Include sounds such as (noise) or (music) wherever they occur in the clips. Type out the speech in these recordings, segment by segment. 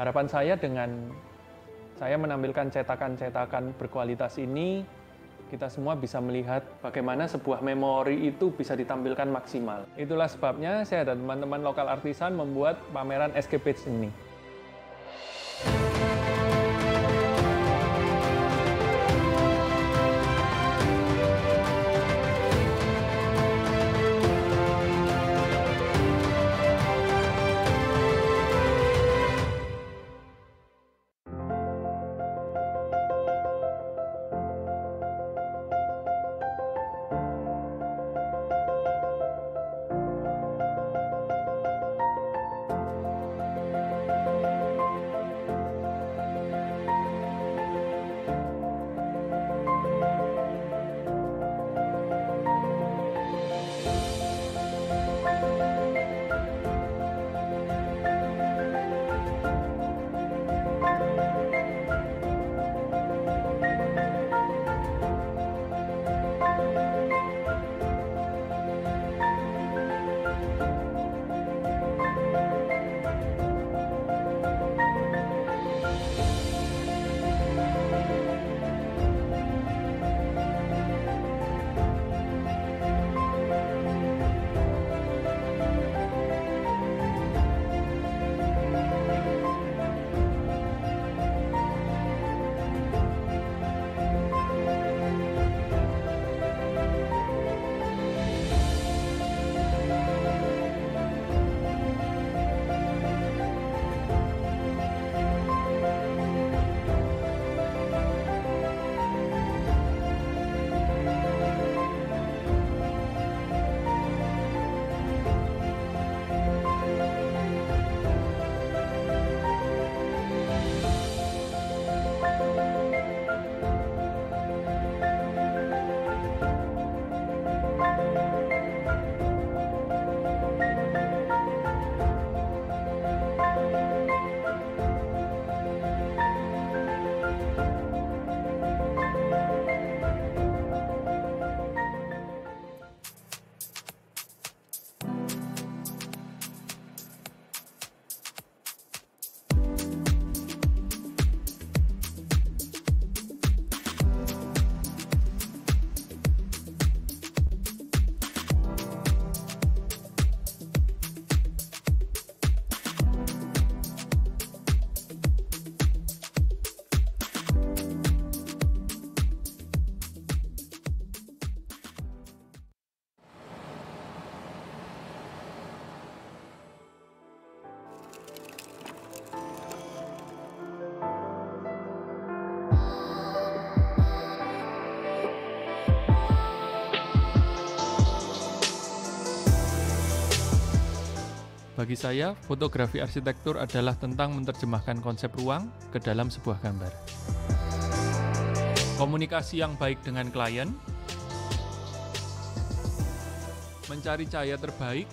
harapan saya dengan saya menampilkan cetakan-cetakan berkualitas ini, kita semua bisa melihat bagaimana sebuah memori itu bisa ditampilkan maksimal. Itulah sebabnya saya dan teman-teman lokal artisan membuat pameran SK ini. Bagi saya, fotografi arsitektur adalah tentang menerjemahkan konsep ruang ke dalam sebuah gambar. Komunikasi yang baik dengan klien, mencari cahaya terbaik,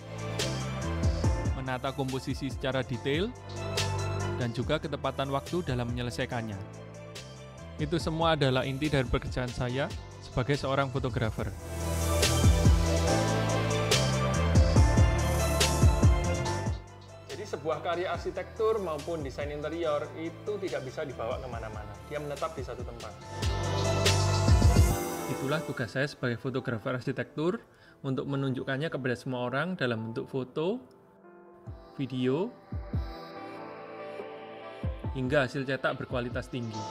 menata komposisi secara detail, dan juga ketepatan waktu dalam menyelesaikannya. Itu semua adalah inti dari pekerjaan saya sebagai seorang fotografer. sebuah karya arsitektur maupun desain interior itu tidak bisa dibawa kemana-mana. Dia menetap di satu tempat. Itulah tugas saya sebagai fotografer arsitektur untuk menunjukkannya kepada semua orang dalam bentuk foto, video, hingga hasil cetak berkualitas tinggi.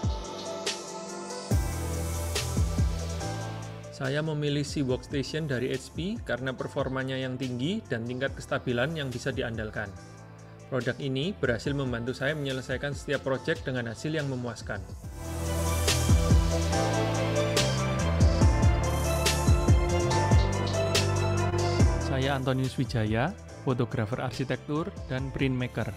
Saya memilih si workstation dari HP karena performanya yang tinggi dan tingkat kestabilan yang bisa diandalkan. Produk ini berhasil membantu saya menyelesaikan setiap proyek dengan hasil yang memuaskan. Saya Antonius Wijaya, fotografer arsitektur dan printmaker.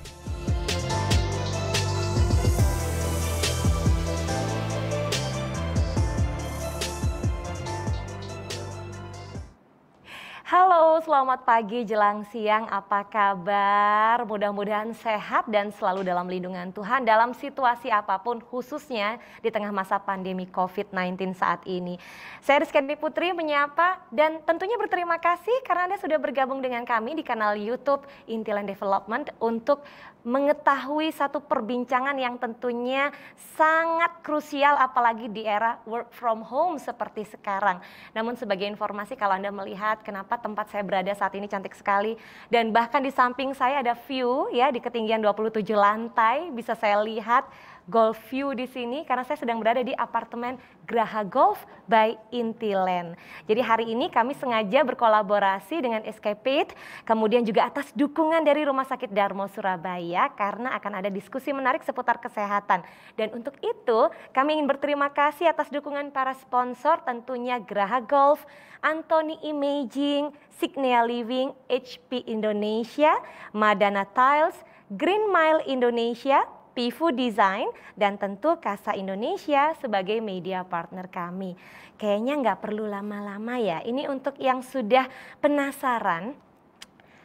selamat pagi jelang siang. Apa kabar? Mudah-mudahan sehat dan selalu dalam lindungan Tuhan dalam situasi apapun khususnya di tengah masa pandemi COVID-19 saat ini. Saya Rizky Putri menyapa dan tentunya berterima kasih karena Anda sudah bergabung dengan kami di kanal YouTube Intiland Development untuk mengetahui satu perbincangan yang tentunya sangat krusial apalagi di era work from home seperti sekarang. Namun sebagai informasi kalau Anda melihat kenapa tempat saya berada saat ini cantik sekali dan bahkan di samping saya ada view ya di ketinggian 27 lantai bisa saya lihat Golf View di sini karena saya sedang berada di apartemen Graha Golf by Intiland. Jadi hari ini kami sengaja berkolaborasi dengan Escapade, kemudian juga atas dukungan dari Rumah Sakit Darmo Surabaya karena akan ada diskusi menarik seputar kesehatan. Dan untuk itu kami ingin berterima kasih atas dukungan para sponsor tentunya Graha Golf, Anthony Imaging, Signia Living, HP Indonesia, Madana Tiles, Green Mile Indonesia, Pifu Design dan tentu Kasa Indonesia sebagai media partner kami. Kayaknya nggak perlu lama-lama ya. Ini untuk yang sudah penasaran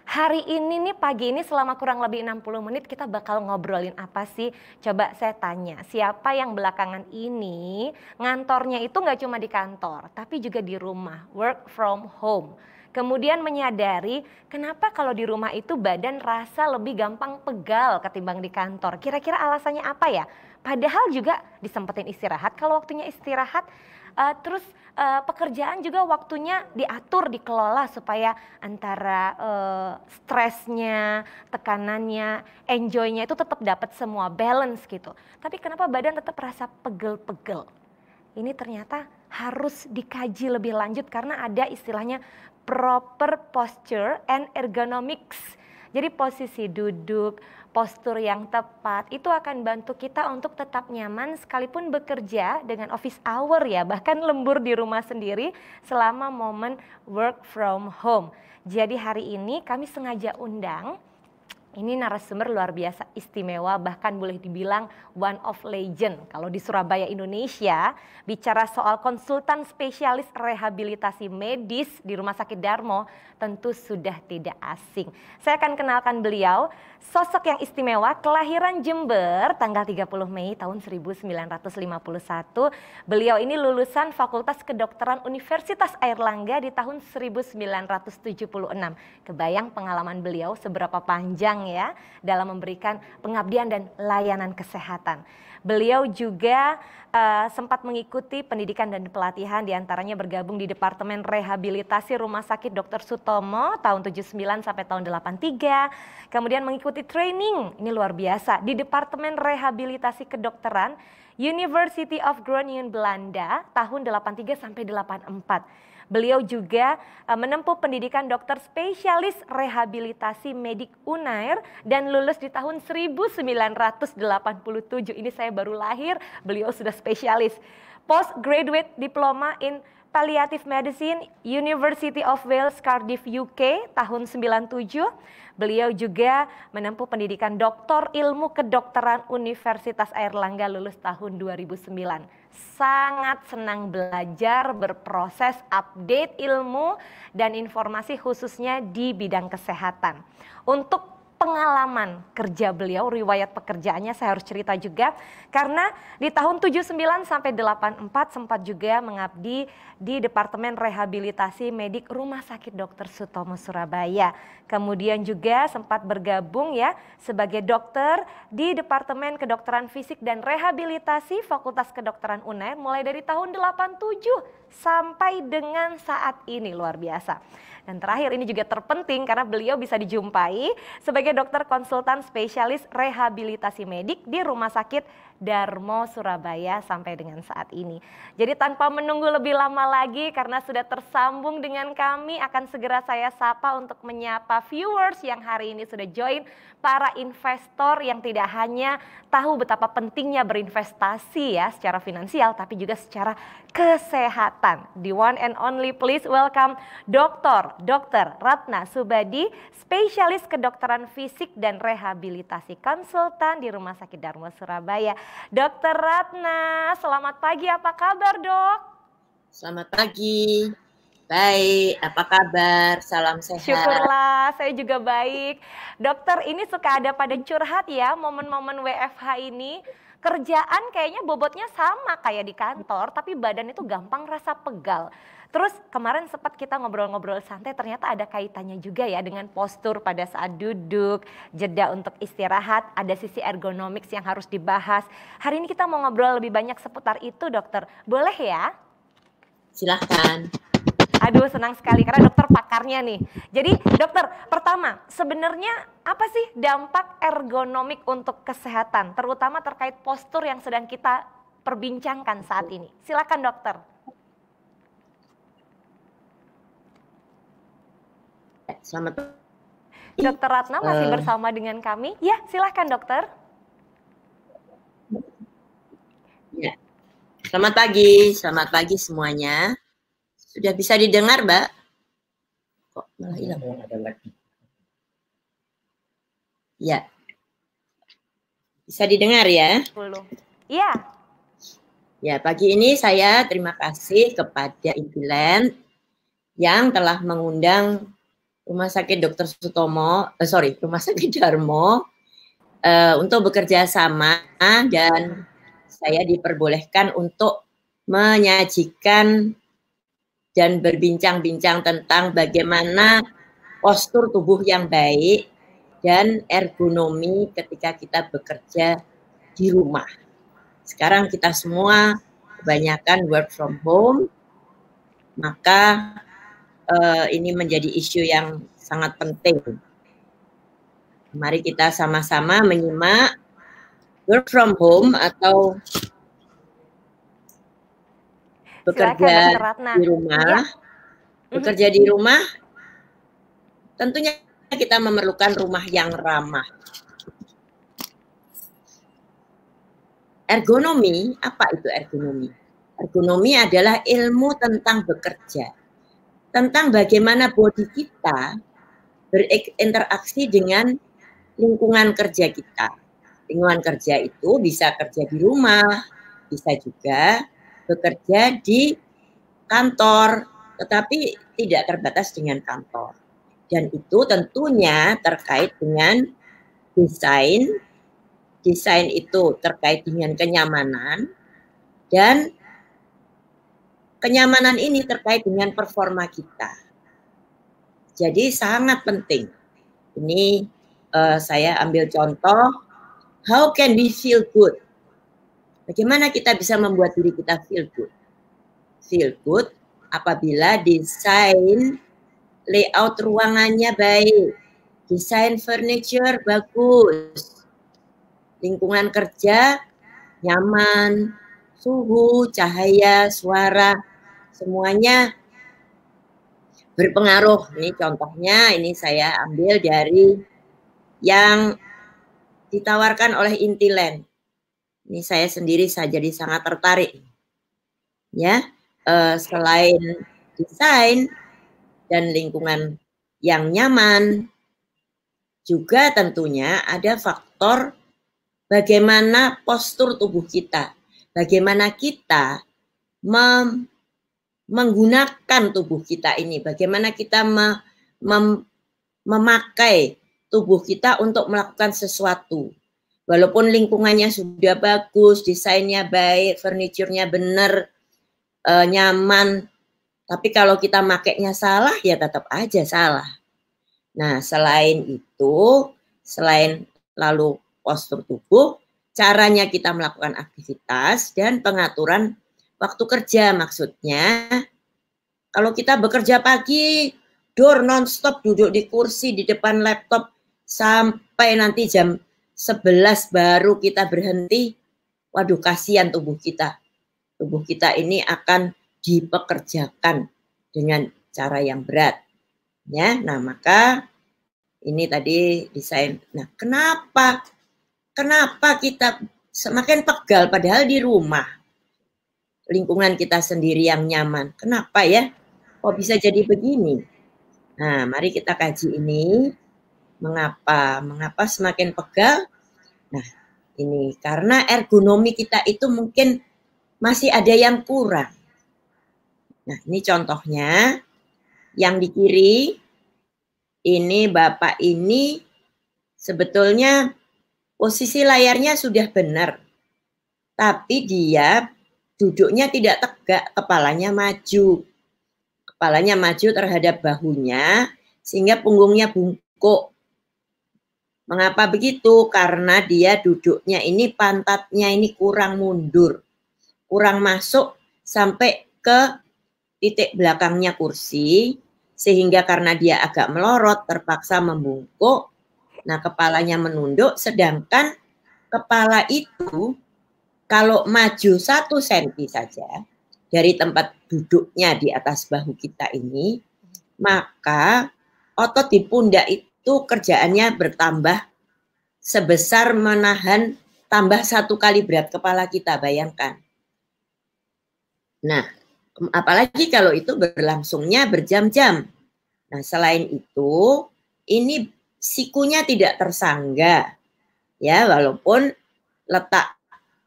Hari ini nih pagi ini selama kurang lebih 60 menit kita bakal ngobrolin apa sih? Coba saya tanya, siapa yang belakangan ini ngantornya itu nggak cuma di kantor, tapi juga di rumah, work from home. Kemudian menyadari kenapa kalau di rumah itu badan rasa lebih gampang pegal ketimbang di kantor. Kira-kira alasannya apa ya? Padahal juga disempetin istirahat kalau waktunya istirahat. Uh, terus uh, pekerjaan juga waktunya diatur, dikelola supaya antara uh, stresnya, tekanannya, enjoynya itu tetap dapat semua balance gitu. Tapi kenapa badan tetap rasa pegel-pegel? Ini ternyata harus dikaji lebih lanjut karena ada istilahnya proper posture and ergonomics. Jadi posisi duduk, postur yang tepat itu akan bantu kita untuk tetap nyaman sekalipun bekerja dengan office hour ya, bahkan lembur di rumah sendiri selama momen work from home. Jadi hari ini kami sengaja undang ini narasumber luar biasa istimewa bahkan boleh dibilang one of legend kalau di Surabaya Indonesia bicara soal konsultan spesialis rehabilitasi medis di Rumah Sakit Darmo tentu sudah tidak asing. Saya akan kenalkan beliau sosok yang istimewa kelahiran Jember tanggal 30 Mei tahun 1951. Beliau ini lulusan Fakultas Kedokteran Universitas Airlangga di tahun 1976. Kebayang pengalaman beliau seberapa panjang ya dalam memberikan pengabdian dan layanan kesehatan. Beliau juga uh, sempat mengikuti pendidikan dan pelatihan diantaranya bergabung di Departemen Rehabilitasi Rumah Sakit Dr. Sutomo tahun 79 sampai tahun 83. Kemudian mengikuti training, ini luar biasa, di Departemen Rehabilitasi Kedokteran University of Groningen Belanda tahun 83 sampai 84 Beliau juga eh, menempuh pendidikan dokter spesialis rehabilitasi medik Unair dan lulus di tahun 1987. Ini saya baru lahir, beliau sudah spesialis. Postgraduate Diploma in Palliative Medicine University of Wales Cardiff UK tahun 97. Beliau juga menempuh pendidikan doktor ilmu kedokteran Universitas Airlangga lulus tahun 2009 sangat senang belajar, berproses, update ilmu dan informasi khususnya di bidang kesehatan. Untuk pengalaman kerja beliau, riwayat pekerjaannya saya harus cerita juga karena di tahun 79 sampai 84 sempat juga mengabdi di Departemen Rehabilitasi Medik Rumah Sakit Dr. Sutomo Surabaya. Kemudian juga sempat bergabung ya sebagai dokter di Departemen Kedokteran Fisik dan Rehabilitasi Fakultas Kedokteran UNER mulai dari tahun 87 sampai dengan saat ini luar biasa. Dan terakhir ini juga terpenting karena beliau bisa dijumpai sebagai dokter konsultan spesialis rehabilitasi medik di Rumah Sakit Darmo Surabaya sampai dengan saat ini. Jadi tanpa menunggu lebih lama lagi karena sudah tersambung dengan kami akan segera saya sapa untuk menyapa viewers yang hari ini sudah join para investor yang tidak hanya tahu betapa pentingnya berinvestasi ya secara finansial tapi juga secara kesehatan. The one and only please welcome Dr. Dr. Ratna Subadi, spesialis kedokteran fisik dan rehabilitasi konsultan di Rumah Sakit Darmo Surabaya. Dokter Ratna, selamat pagi. Apa kabar, Dok? Selamat pagi. Baik, apa kabar? Salam sehat. Syukurlah, saya juga baik. Dokter, ini suka ada pada curhat ya, momen-momen WFH ini. Kerjaan kayaknya bobotnya sama kayak di kantor, tapi badan itu gampang rasa pegal. Terus kemarin sempat kita ngobrol-ngobrol santai ternyata ada kaitannya juga ya dengan postur pada saat duduk, jeda untuk istirahat, ada sisi ergonomik yang harus dibahas. Hari ini kita mau ngobrol lebih banyak seputar itu dokter. Boleh ya? Silahkan. Aduh senang sekali karena dokter pakarnya nih. Jadi dokter pertama sebenarnya apa sih dampak ergonomik untuk kesehatan terutama terkait postur yang sedang kita perbincangkan saat ini. Silakan dokter. Selamat Dokter Ratna masih uh, bersama dengan kami. Ya, silahkan dokter. Ya. Selamat pagi, selamat pagi semuanya. Sudah bisa didengar, Mbak? Kok malah hilang? Ada lagi. Ya. Bisa didengar ya? Belum. Iya. Ya, pagi ini saya terima kasih kepada Intiland yang telah mengundang Rumah Sakit Dr. Sutomo, eh, sorry, Rumah Sakit Darmo eh, untuk bekerja sama dan saya diperbolehkan untuk menyajikan dan berbincang-bincang tentang bagaimana postur tubuh yang baik dan ergonomi ketika kita bekerja di rumah. Sekarang kita semua kebanyakan work from home, maka uh, ini menjadi isu yang sangat penting. Mari kita sama-sama menyimak work from home atau bekerja di rumah. Iya. Mhm. Bekerja di rumah tentunya kita memerlukan rumah yang ramah. Ergonomi, apa itu ergonomi? Ergonomi adalah ilmu tentang bekerja tentang bagaimana body kita berinteraksi dengan lingkungan kerja kita. Lingkungan kerja itu bisa kerja di rumah, bisa juga bekerja di kantor, tetapi tidak terbatas dengan kantor. Dan itu tentunya terkait dengan desain. Desain itu terkait dengan kenyamanan dan Kenyamanan ini terkait dengan performa kita. Jadi sangat penting. Ini uh, saya ambil contoh, how can we feel good? Bagaimana kita bisa membuat diri kita feel good? Feel good apabila desain layout ruangannya baik, desain furniture bagus, lingkungan kerja nyaman, suhu, cahaya, suara semuanya berpengaruh. Ini contohnya ini saya ambil dari yang ditawarkan oleh Intiland. Ini saya sendiri saya jadi sangat tertarik. Ya, uh, selain desain dan lingkungan yang nyaman, juga tentunya ada faktor bagaimana postur tubuh kita, bagaimana kita mem menggunakan tubuh kita ini, bagaimana kita mem, memakai tubuh kita untuk melakukan sesuatu. Walaupun lingkungannya sudah bagus, desainnya baik, furniturnya benar, e, nyaman, tapi kalau kita makainya salah ya tetap aja salah. Nah, selain itu, selain lalu postur tubuh, caranya kita melakukan aktivitas dan pengaturan waktu kerja maksudnya. Kalau kita bekerja pagi, dor nonstop duduk di kursi di depan laptop sampai nanti jam 11 baru kita berhenti. Waduh kasihan tubuh kita. Tubuh kita ini akan dipekerjakan dengan cara yang berat. Ya, nah maka ini tadi desain. Nah, kenapa? Kenapa kita semakin pegal padahal di rumah? lingkungan kita sendiri yang nyaman. Kenapa ya? Kok bisa jadi begini? Nah, mari kita kaji ini. Mengapa? Mengapa semakin pegal? Nah, ini karena ergonomi kita itu mungkin masih ada yang kurang. Nah, ini contohnya. Yang di kiri, ini Bapak ini sebetulnya posisi layarnya sudah benar. Tapi dia duduknya tidak tegak, kepalanya maju. Kepalanya maju terhadap bahunya sehingga punggungnya bungkuk. Mengapa begitu? Karena dia duduknya ini pantatnya ini kurang mundur, kurang masuk sampai ke titik belakangnya kursi sehingga karena dia agak melorot terpaksa membungkuk. Nah, kepalanya menunduk sedangkan kepala itu kalau maju satu senti saja dari tempat duduknya di atas bahu kita ini, maka otot di pundak itu kerjaannya bertambah sebesar menahan tambah satu kali berat kepala kita, bayangkan. Nah, apalagi kalau itu berlangsungnya berjam-jam. Nah, selain itu, ini sikunya tidak tersangga. Ya, walaupun letak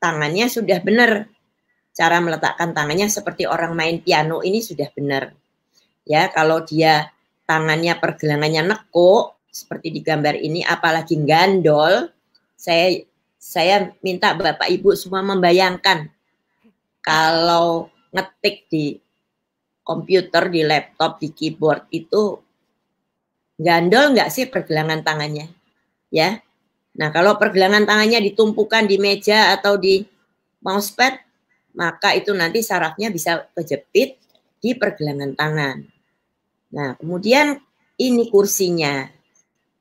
tangannya sudah benar. Cara meletakkan tangannya seperti orang main piano ini sudah benar. Ya, kalau dia tangannya pergelangannya nekuk seperti di gambar ini apalagi gandol, saya saya minta Bapak Ibu semua membayangkan kalau ngetik di komputer, di laptop, di keyboard itu gandol nggak sih pergelangan tangannya? Ya, Nah, kalau pergelangan tangannya ditumpukan di meja atau di mousepad, maka itu nanti sarafnya bisa kejepit di pergelangan tangan. Nah, kemudian ini kursinya.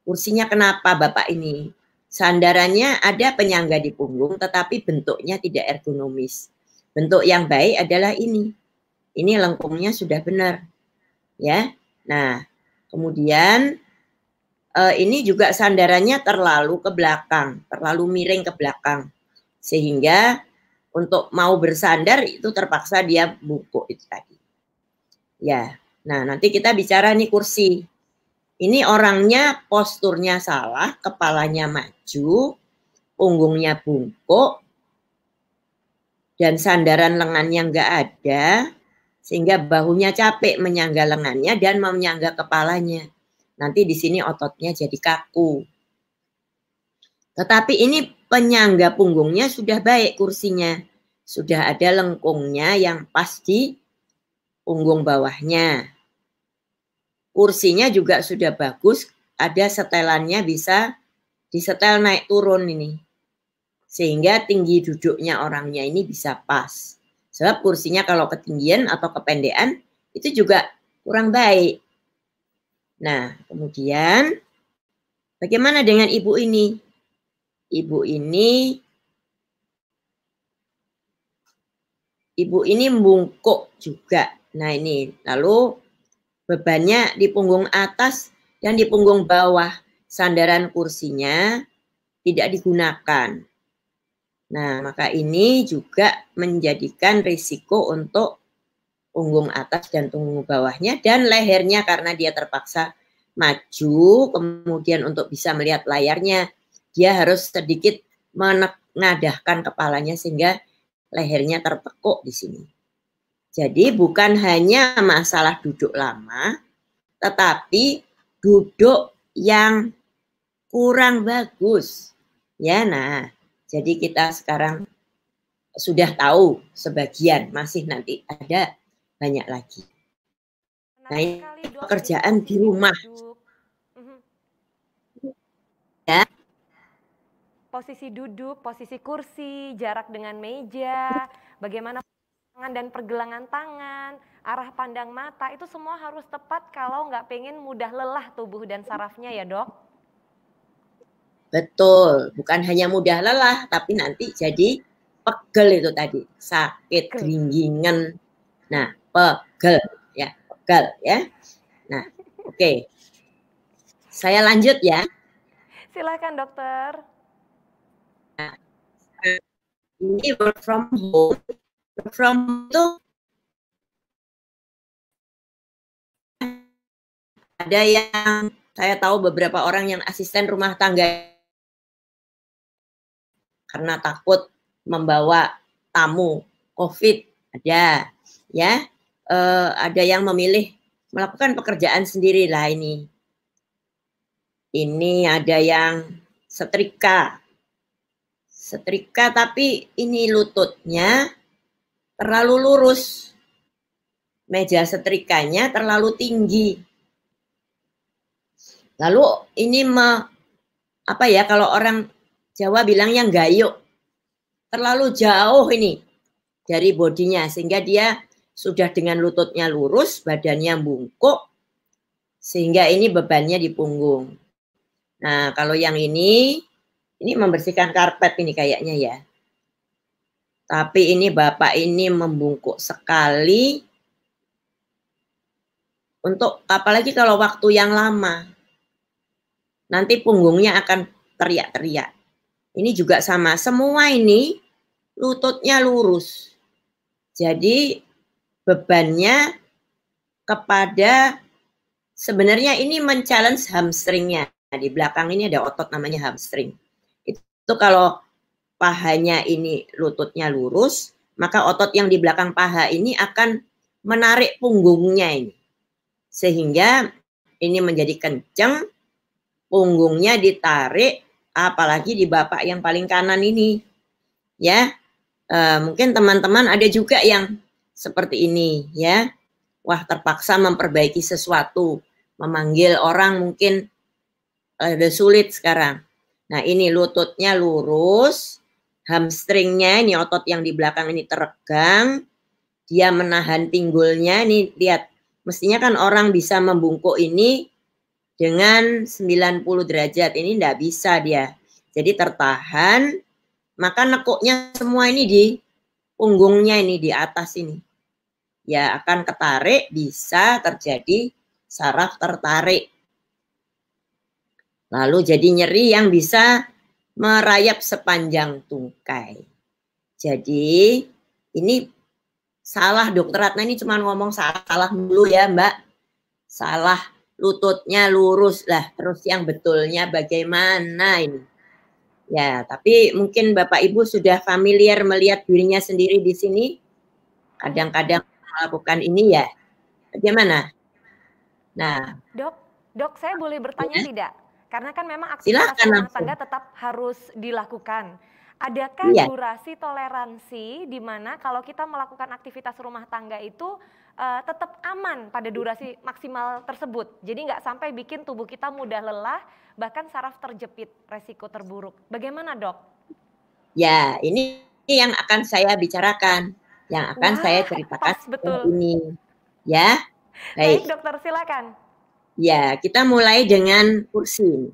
Kursinya kenapa Bapak ini? Sandarannya ada penyangga di punggung, tetapi bentuknya tidak ergonomis. Bentuk yang baik adalah ini. Ini lengkungnya sudah benar. Ya. Nah, kemudian uh, ini juga sandarannya terlalu ke belakang, terlalu miring ke belakang. Sehingga untuk mau bersandar itu terpaksa dia bungkuk itu tadi. Ya. Nah, nanti kita bicara nih kursi. Ini orangnya posturnya salah, kepalanya maju, punggungnya bungkuk, dan sandaran lengannya enggak ada, sehingga bahunya capek menyangga lengannya dan menyangga kepalanya. Nanti di sini ototnya jadi kaku. Tetapi ini penyangga punggungnya sudah baik kursinya. Sudah ada lengkungnya yang pas di punggung bawahnya. Kursinya juga sudah bagus, ada setelannya bisa disetel naik turun ini. Sehingga tinggi duduknya orangnya ini bisa pas. Sebab kursinya kalau ketinggian atau kependean itu juga kurang baik. Nah, kemudian bagaimana dengan ibu ini? Ibu ini ibu ini membungkuk juga. Nah, ini lalu bebannya di punggung atas dan di punggung bawah. Sandaran kursinya tidak digunakan. Nah, maka ini juga menjadikan risiko untuk punggung atas dan punggung bawahnya dan lehernya karena dia terpaksa maju kemudian untuk bisa melihat layarnya dia harus sedikit menadahkan kepalanya sehingga lehernya terpekuk di sini. Jadi bukan hanya masalah duduk lama tetapi duduk yang kurang bagus. Ya nah, jadi kita sekarang sudah tahu sebagian masih nanti ada banyak lagi. Nah, ini pekerjaan di rumah. Mhm. Ya. Posisi duduk, posisi kursi, jarak dengan meja, bagaimana tangan dan pergelangan tangan, arah pandang mata, itu semua harus tepat kalau nggak pengen mudah lelah tubuh dan sarafnya ya dok? Betul, bukan hanya mudah lelah, tapi nanti jadi pegel itu tadi, sakit, geringingan. Nah, pegel ya, pegel ya. Nah, oke. Okay. Saya lanjut ya. Silakan dokter. Nah, ini work from home. Work from itu ada yang saya tahu beberapa orang yang asisten rumah tangga karena takut membawa tamu COVID ada ya uh, ada yang memilih melakukan pekerjaan sendiri lah ini. Ini ada yang setrika. Setrika tapi ini lututnya terlalu lurus. Meja setrikanya terlalu tinggi. Lalu ini me, apa ya kalau orang Jawa bilang yang gayuk. Terlalu jauh ini dari bodinya sehingga dia sudah dengan lututnya lurus, badannya bungkuk, sehingga ini bebannya di punggung. Nah, kalau yang ini, ini membersihkan karpet ini kayaknya ya. Tapi ini Bapak ini membungkuk sekali. Untuk apalagi kalau waktu yang lama. Nanti punggungnya akan teriak-teriak. Ini juga sama, semua ini lututnya lurus. Jadi bebannya kepada sebenarnya ini men-challenge hamstringnya. Nah, di belakang ini ada otot namanya hamstring. Itu, itu kalau pahanya ini lututnya lurus, maka otot yang di belakang paha ini akan menarik punggungnya ini. Sehingga ini menjadi kenceng, punggungnya ditarik, apalagi di bapak yang paling kanan ini. Ya, e, mungkin teman-teman ada juga yang seperti ini ya. Wah, terpaksa memperbaiki sesuatu, memanggil orang mungkin ada sulit sekarang. Nah, ini lututnya lurus, hamstringnya ini otot yang di belakang ini teregang, dia menahan pinggulnya ini lihat. Mestinya kan orang bisa membungkuk ini dengan 90 derajat. Ini tidak bisa dia. Jadi tertahan, maka nekuknya semua ini di punggungnya ini di atas ini ya akan ketarik bisa terjadi saraf tertarik. Lalu jadi nyeri yang bisa merayap sepanjang tungkai. Jadi ini salah dokter Ratna ini cuma ngomong salah, salah dulu ya mbak. Salah lututnya lurus lah terus yang betulnya bagaimana ini. Ya, tapi mungkin Bapak Ibu sudah familiar melihat dirinya sendiri di sini. Kadang-kadang melakukan ah, ini ya bagaimana? Nah, dok, dok saya boleh bertanya ya? tidak? Karena kan memang aktivitas rumah tangga tetap harus dilakukan. Adakah ya. durasi toleransi di mana kalau kita melakukan aktivitas rumah tangga itu uh, tetap aman pada durasi maksimal tersebut? Jadi nggak sampai bikin tubuh kita mudah lelah, bahkan saraf terjepit, resiko terburuk. Bagaimana dok? Ya, ini yang akan saya bicarakan yang akan Wah, saya ceritakan betul. ini. Ya. Baik. Baik, dokter silakan. Ya, kita mulai dengan kursi.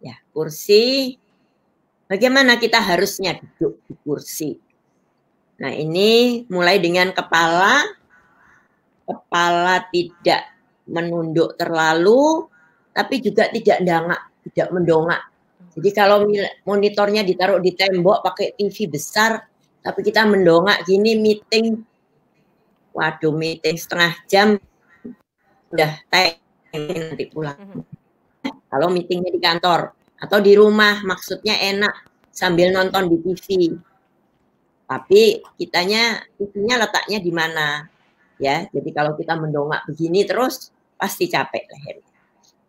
Ya, kursi bagaimana kita harusnya duduk di kursi. Nah, ini mulai dengan kepala kepala tidak menunduk terlalu tapi juga tidak dangak, tidak mendongak. Jadi kalau monitornya ditaruh di tembok pakai TV besar tapi kita mendongak gini meeting, waduh meeting setengah jam, udah tayang nanti pulang. Mhm. Kalau meetingnya di kantor atau di rumah, maksudnya enak sambil nonton di TV. Tapi kitanya TV-nya letaknya di mana? Ya, jadi kalau kita mendongak begini terus pasti capek leher.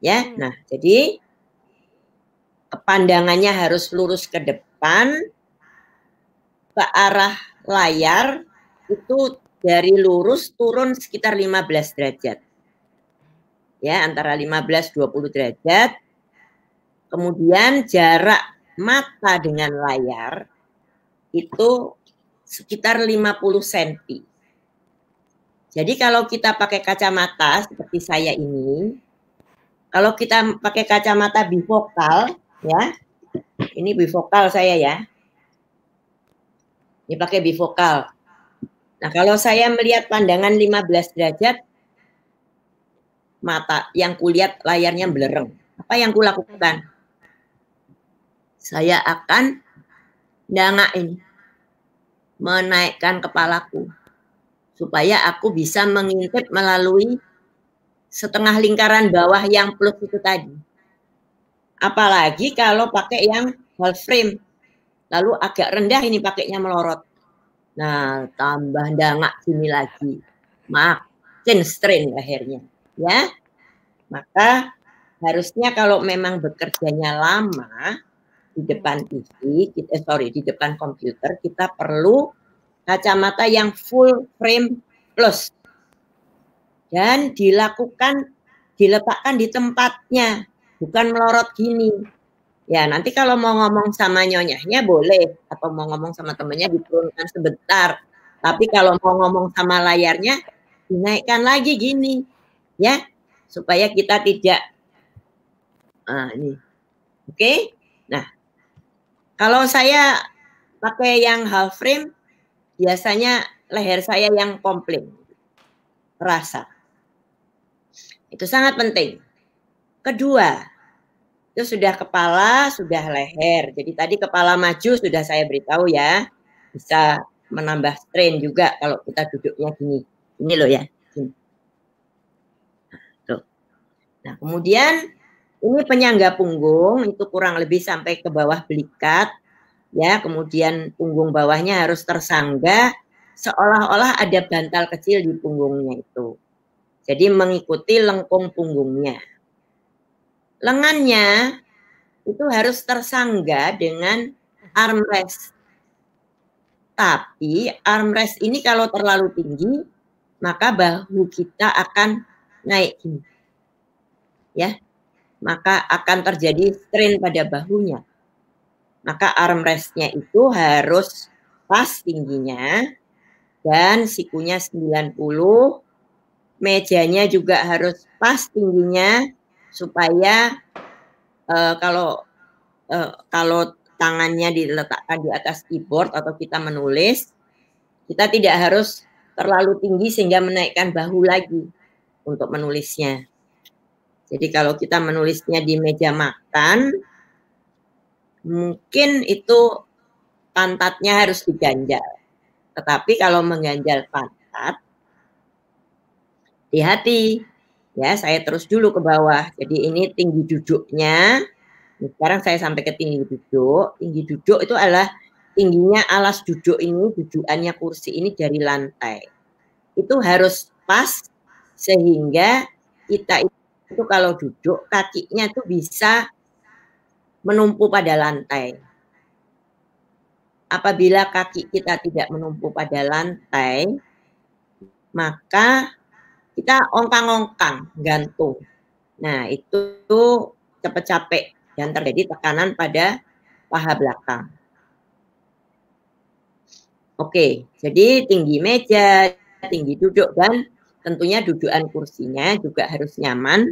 Ya, hmm. nah jadi pandangannya harus lurus ke depan, ke arah layar itu dari lurus turun sekitar 15 derajat. Ya, antara 15 20 derajat. Kemudian jarak mata dengan layar itu sekitar 50 cm. Jadi kalau kita pakai kacamata seperti saya ini, kalau kita pakai kacamata bifokal ya. Ini bifokal saya ya. Ini pakai bifokal. Nah, kalau saya melihat pandangan 15 derajat, mata yang kulihat layarnya belereng. Apa yang kulakukan? Saya akan ini, menaikkan kepalaku, supaya aku bisa mengintip melalui setengah lingkaran bawah yang plus itu tadi. Apalagi kalau pakai yang whole frame, lalu agak rendah ini pakainya melorot. Nah, tambah dangak sini lagi. Makin strain lehernya, ya. Maka harusnya kalau memang bekerjanya lama di depan TV, kita, sorry, di depan komputer, kita perlu kacamata yang full frame plus. Dan dilakukan diletakkan di tempatnya, bukan melorot gini Ya nanti kalau mau ngomong sama nyonyahnya boleh atau mau ngomong sama temennya diturunkan sebentar. Tapi kalau mau ngomong sama layarnya dinaikkan lagi gini ya supaya kita tidak ah ini oke nah kalau saya pakai yang half frame biasanya leher saya yang komplain rasa itu sangat penting kedua itu sudah kepala, sudah leher. Jadi tadi kepala maju sudah saya beritahu ya. Bisa menambah strain juga kalau kita duduknya gini. Ini loh ya. Gini. Tuh. Nah, kemudian ini penyangga punggung itu kurang lebih sampai ke bawah belikat ya. Kemudian punggung bawahnya harus tersangga seolah-olah ada bantal kecil di punggungnya itu. Jadi mengikuti lengkung punggungnya lengannya itu harus tersangga dengan armrest. Tapi armrest ini kalau terlalu tinggi, maka bahu kita akan naik. Ya. Maka akan terjadi strain pada bahunya. Maka armrestnya itu harus pas tingginya dan sikunya 90, mejanya juga harus pas tingginya supaya uh, kalau uh, kalau tangannya diletakkan di atas keyboard atau kita menulis, kita tidak harus terlalu tinggi sehingga menaikkan bahu lagi untuk menulisnya. Jadi kalau kita menulisnya di meja makan, mungkin itu pantatnya harus diganjal. Tetapi kalau mengganjal pantat, di hati Ya, saya terus dulu ke bawah. Jadi ini tinggi duduknya. Sekarang saya sampai ke tinggi duduk. Tinggi duduk itu adalah tingginya alas duduk ini, dudukannya kursi ini dari lantai. Itu harus pas sehingga kita itu kalau duduk kakinya itu bisa menumpu pada lantai. Apabila kaki kita tidak menumpu pada lantai, maka kita ongkang-ongkang, gantung. Nah, itu cepat capek dan terjadi tekanan pada paha belakang. Oke, jadi tinggi meja, tinggi duduk, dan tentunya dudukan kursinya juga harus nyaman.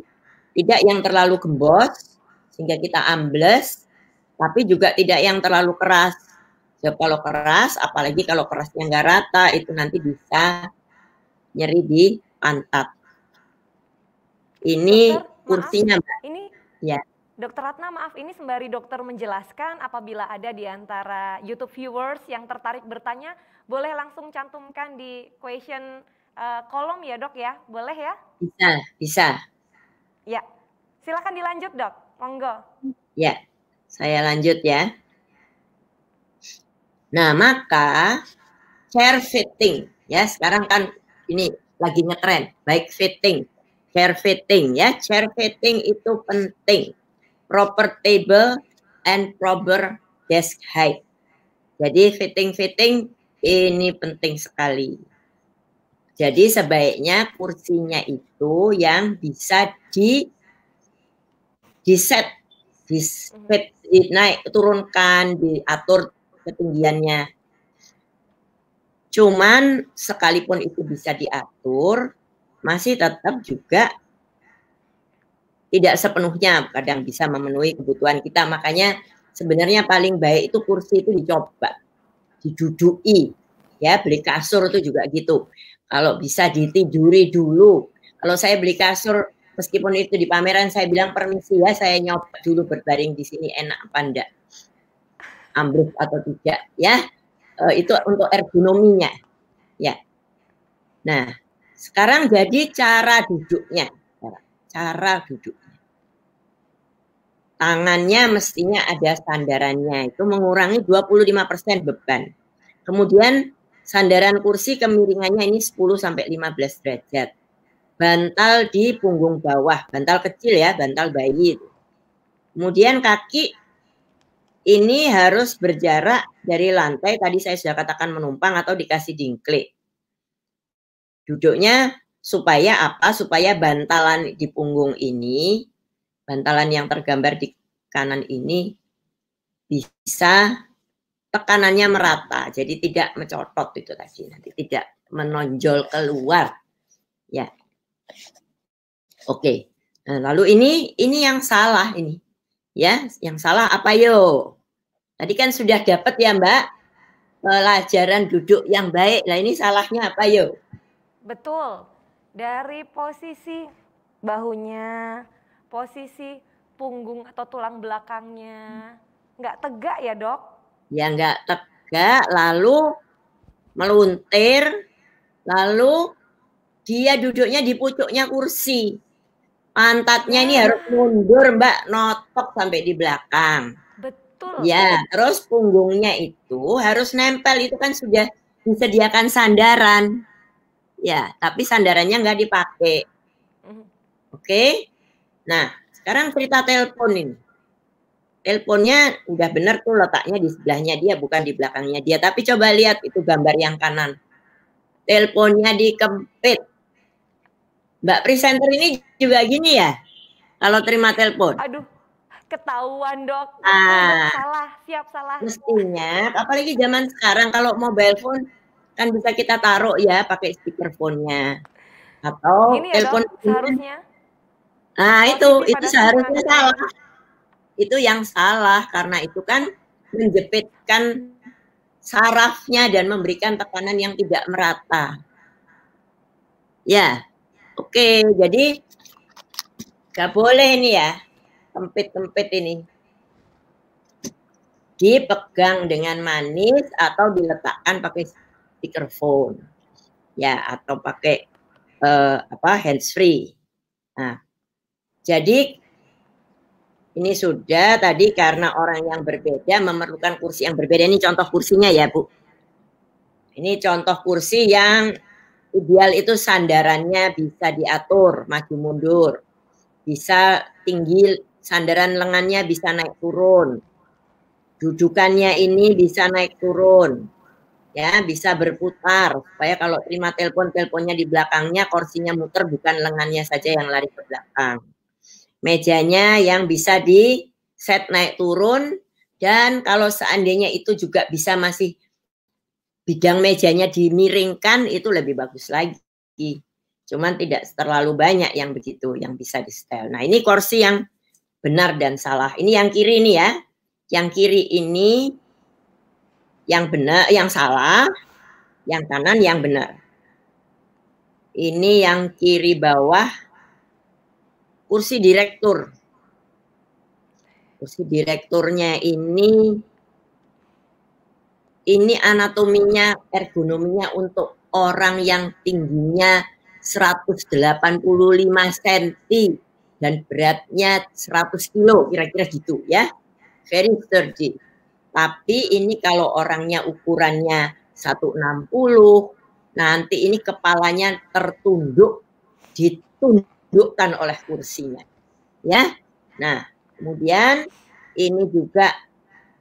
Tidak yang terlalu gembos, sehingga kita ambles, tapi juga tidak yang terlalu keras. Jadi kalau keras, apalagi kalau kerasnya nggak rata, itu nanti bisa nyeri di mantap. Ini dokter, kursinya, maaf, Mbak. Ini ya. Dokter Ratna, maaf ini sembari dokter menjelaskan apabila ada di antara YouTube viewers yang tertarik bertanya, boleh langsung cantumkan di question uh, kolom ya, Dok ya? Boleh ya? Bisa, bisa. Ya. Silakan dilanjut, Dok. Monggo. Ya. Saya lanjut ya. Nah, maka chair fitting ya, sekarang kan ini lagi ngetren, baik fitting, chair fitting ya. Chair fitting itu penting. Proper table and proper desk height. Jadi fitting-fitting ini penting sekali. Jadi sebaiknya kursinya itu yang bisa di di set, di, mm-hmm. set, di naik turunkan, diatur ketinggiannya Cuman sekalipun itu bisa diatur, masih tetap juga tidak sepenuhnya kadang bisa memenuhi kebutuhan kita. Makanya sebenarnya paling baik itu kursi itu dicoba, didudui. Ya, beli kasur itu juga gitu. Kalau bisa ditiduri dulu. Kalau saya beli kasur meskipun itu di pameran saya bilang permisi ya saya nyoba dulu berbaring di sini enak apa enggak ambruk atau tidak ya uh, itu untuk ergonominya ya nah sekarang jadi cara duduknya cara, cara duduknya tangannya mestinya ada sandarannya itu mengurangi 25% beban kemudian sandaran kursi kemiringannya ini 10 sampai 15 derajat bantal di punggung bawah bantal kecil ya bantal bayi kemudian kaki ini harus berjarak dari lantai tadi saya sudah katakan menumpang atau dikasih dingklik. Duduknya supaya apa? Supaya bantalan di punggung ini, bantalan yang tergambar di kanan ini bisa tekanannya merata, jadi tidak mencotot itu tadi, nanti tidak menonjol keluar. Ya. Oke. Nah, lalu ini ini yang salah ini. Ya, yang salah apa yo? Tadi kan sudah dapat ya Mbak pelajaran duduk yang baik. Nah ini salahnya apa yo? Betul. Dari posisi bahunya, posisi punggung atau tulang belakangnya. Nggak tegak ya dok? Ya nggak tegak, lalu meluntir, lalu dia duduknya di pucuknya kursi. Pantatnya ini ah. harus mundur mbak, notok sampai di belakang betul. Ya, terus punggungnya itu harus nempel itu kan sudah disediakan sandaran. Ya, tapi sandarannya nggak dipakai. Mhm. Oke. Nah, sekarang cerita telepon ini. Teleponnya udah benar tuh letaknya di sebelahnya dia bukan di belakangnya dia. Tapi coba lihat itu gambar yang kanan. Teleponnya dikempit. Mbak presenter ini juga gini ya. Kalau terima telepon. Aduh, ketahuan dok. Ah, salah, siap salah. Mestinya, apalagi zaman sekarang kalau mobile phone kan bisa kita taruh ya pakai phone nya atau Ini ya, telepon dok, seharusnya. Nah, itu itu seharusnya salah. Itu yang salah karena itu kan menjepitkan sarafnya dan memberikan tekanan yang tidak merata. Ya. Oke, jadi nggak boleh ini ya empit-empit ini dipegang dengan manis atau diletakkan pakai speakerphone ya atau pakai uh, apa handsfree. Nah, jadi ini sudah tadi karena orang yang berbeda memerlukan kursi yang berbeda. Ini contoh kursinya ya Bu. Ini contoh kursi yang ideal itu sandarannya bisa diatur maju mundur, bisa tinggi sandaran lengannya bisa naik turun, dudukannya ini bisa naik turun, ya bisa berputar supaya kalau terima telepon teleponnya di belakangnya kursinya muter bukan lengannya saja yang lari ke belakang mejanya yang bisa di set naik turun dan kalau seandainya itu juga bisa masih bidang mejanya dimiringkan itu lebih bagus lagi cuman tidak terlalu banyak yang begitu yang bisa di setel nah ini kursi yang benar dan salah. Ini yang kiri ini ya. Yang kiri ini yang benar, yang salah, yang kanan yang benar. Ini yang kiri bawah kursi direktur. Kursi direkturnya ini ini anatominya, ergonominya untuk orang yang tingginya 185 cm dan beratnya 100 kilo kira-kira gitu ya very sturdy tapi ini kalau orangnya ukurannya 160 nanti ini kepalanya tertunduk ditundukkan oleh kursinya ya nah kemudian ini juga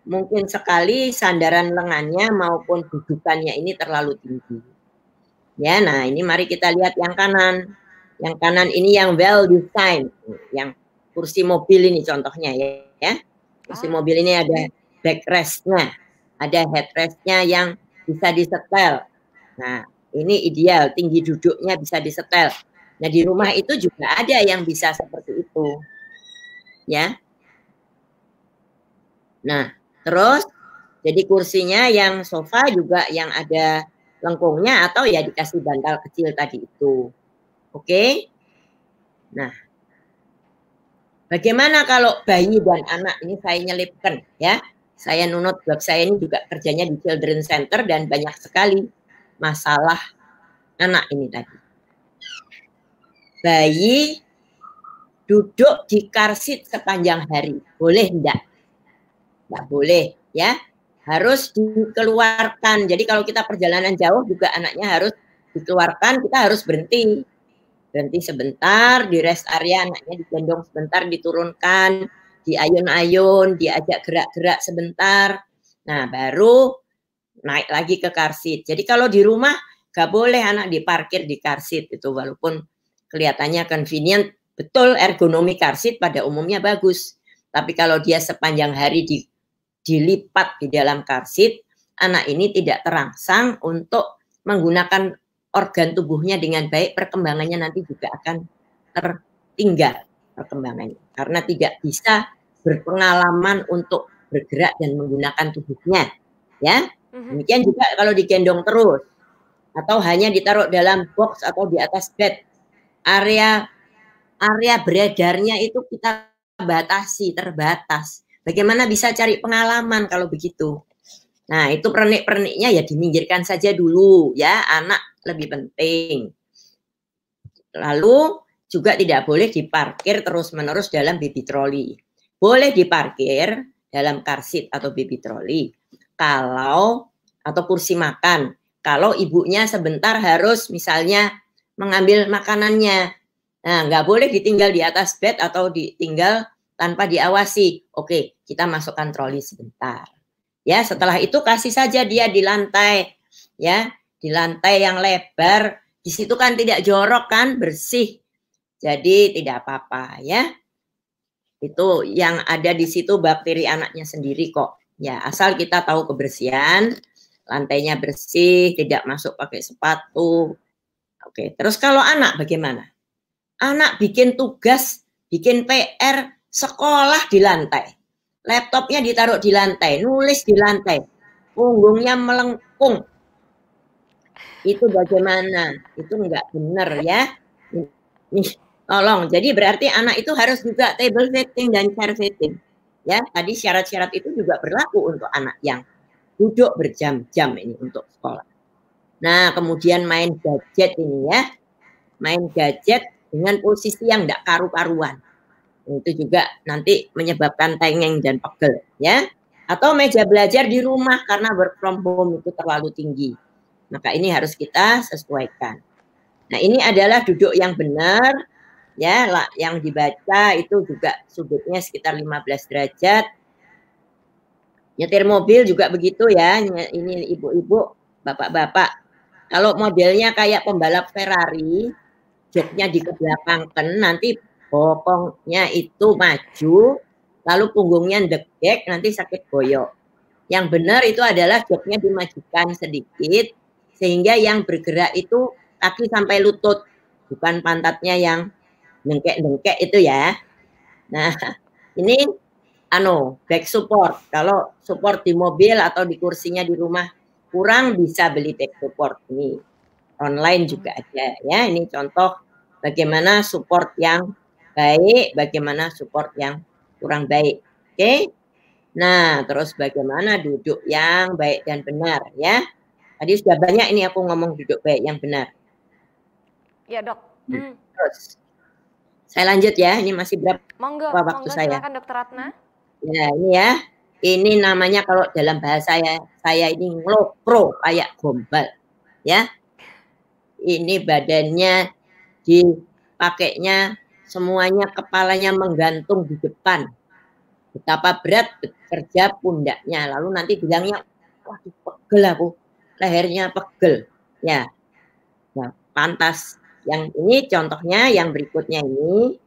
mungkin sekali sandaran lengannya maupun dudukannya ini terlalu tinggi ya nah ini mari kita lihat yang kanan yang kanan ini yang well designed yang kursi mobil ini contohnya ya. ya. Kursi ah. mobil ini ada backrestnya, ada headrestnya yang bisa disetel. Nah, ini ideal, tinggi duduknya bisa disetel. Nah, di rumah itu juga ada yang bisa seperti itu. Ya. Nah, terus jadi kursinya yang sofa juga yang ada lengkungnya atau ya dikasih bantal kecil tadi itu. Oke? Okay? Nah, bagaimana kalau bayi dan anak ini saya nyelipkan ya? Saya nunut blog saya ini juga kerjanya di Children Center dan banyak sekali masalah anak ini tadi. Bayi duduk di karsit sepanjang hari. Boleh enggak? Enggak boleh ya. Harus dikeluarkan. Jadi kalau kita perjalanan jauh juga anaknya harus dikeluarkan, kita harus berhenti berhenti sebentar di rest area anaknya digendong sebentar diturunkan diayun-ayun diajak gerak-gerak sebentar nah baru naik lagi ke car seat jadi kalau di rumah gak boleh anak diparkir di car seat itu walaupun kelihatannya convenient betul ergonomi car seat pada umumnya bagus tapi kalau dia sepanjang hari di, dilipat di dalam car seat anak ini tidak terangsang untuk menggunakan organ tubuhnya dengan baik, perkembangannya nanti juga akan tertinggal perkembangannya. Karena tidak bisa berpengalaman untuk bergerak dan menggunakan tubuhnya. Ya, mhm. demikian juga kalau digendong terus atau hanya ditaruh dalam box atau di atas bed. Area area beredarnya itu kita batasi, terbatas. Bagaimana bisa cari pengalaman kalau begitu? Nah, itu pernik-perniknya ya diminggirkan saja dulu ya. Anak lebih penting. Lalu juga tidak boleh diparkir terus-menerus dalam baby trolley. Boleh diparkir dalam car seat atau baby trolley kalau atau kursi makan. Kalau ibunya sebentar harus misalnya mengambil makanannya. Nah, nggak boleh ditinggal di atas bed atau ditinggal tanpa diawasi. Oke, kita masukkan troli sebentar. Ya, setelah itu kasih saja dia di lantai. Ya, di lantai yang lebar, di situ kan tidak jorok kan, bersih. Jadi tidak apa-apa ya. Itu yang ada di situ bakteri anaknya sendiri kok. Ya, asal kita tahu kebersihan, lantainya bersih, tidak masuk pakai sepatu. Oke, terus kalau anak bagaimana? Anak bikin tugas, bikin PR, sekolah di lantai. Laptopnya ditaruh di lantai, nulis di lantai. Punggungnya melengkung, itu bagaimana itu nggak benar ya nih tolong jadi berarti anak itu harus juga table setting dan chair setting ya tadi syarat-syarat itu juga berlaku untuk anak yang duduk berjam-jam ini untuk sekolah nah kemudian main gadget ini ya main gadget dengan posisi yang tidak karu-karuan itu juga nanti menyebabkan tengeng dan pegel ya atau meja belajar di rumah karena work from home itu terlalu tinggi maka ini harus kita sesuaikan. Nah, ini adalah duduk yang benar ya yang dibaca itu juga sudutnya sekitar 15 derajat. Nyetir mobil juga begitu ya. Ini ibu-ibu, bapak-bapak. Kalau modelnya kayak pembalap Ferrari, joknya di kan nanti bokongnya itu maju, lalu punggungnya deg-deg, nanti sakit boyok. Yang benar itu adalah joknya dimajukan sedikit, sehingga yang bergerak itu kaki sampai lutut bukan pantatnya yang dengkek-dengkek itu ya. Nah, (laughs) ini ano back support. Kalau support di mobil atau di kursinya di rumah kurang bisa beli back support ini online juga ada ya. Ini contoh bagaimana support yang baik, bagaimana support yang kurang baik. Oke. Okay? Nah, terus bagaimana duduk yang baik dan benar ya. Tadi sudah banyak ini aku ngomong duduk baik yang benar. Ya dok. Iya. Hmm. Terus saya lanjut ya, ini masih berapa monggo, waktu monggo, saya? Monggo, dokter Ratna. Ya ini ya, ini namanya kalau dalam bahasa saya saya ini ngelopro kayak gombal, ya. Ini badannya dipakainya semuanya kepalanya menggantung di depan. Betapa berat bekerja pundaknya. Lalu nanti bilangnya, waduh pegel aku lehernya pegel. Ya. ya pantas. Yang ini contohnya yang berikutnya ini.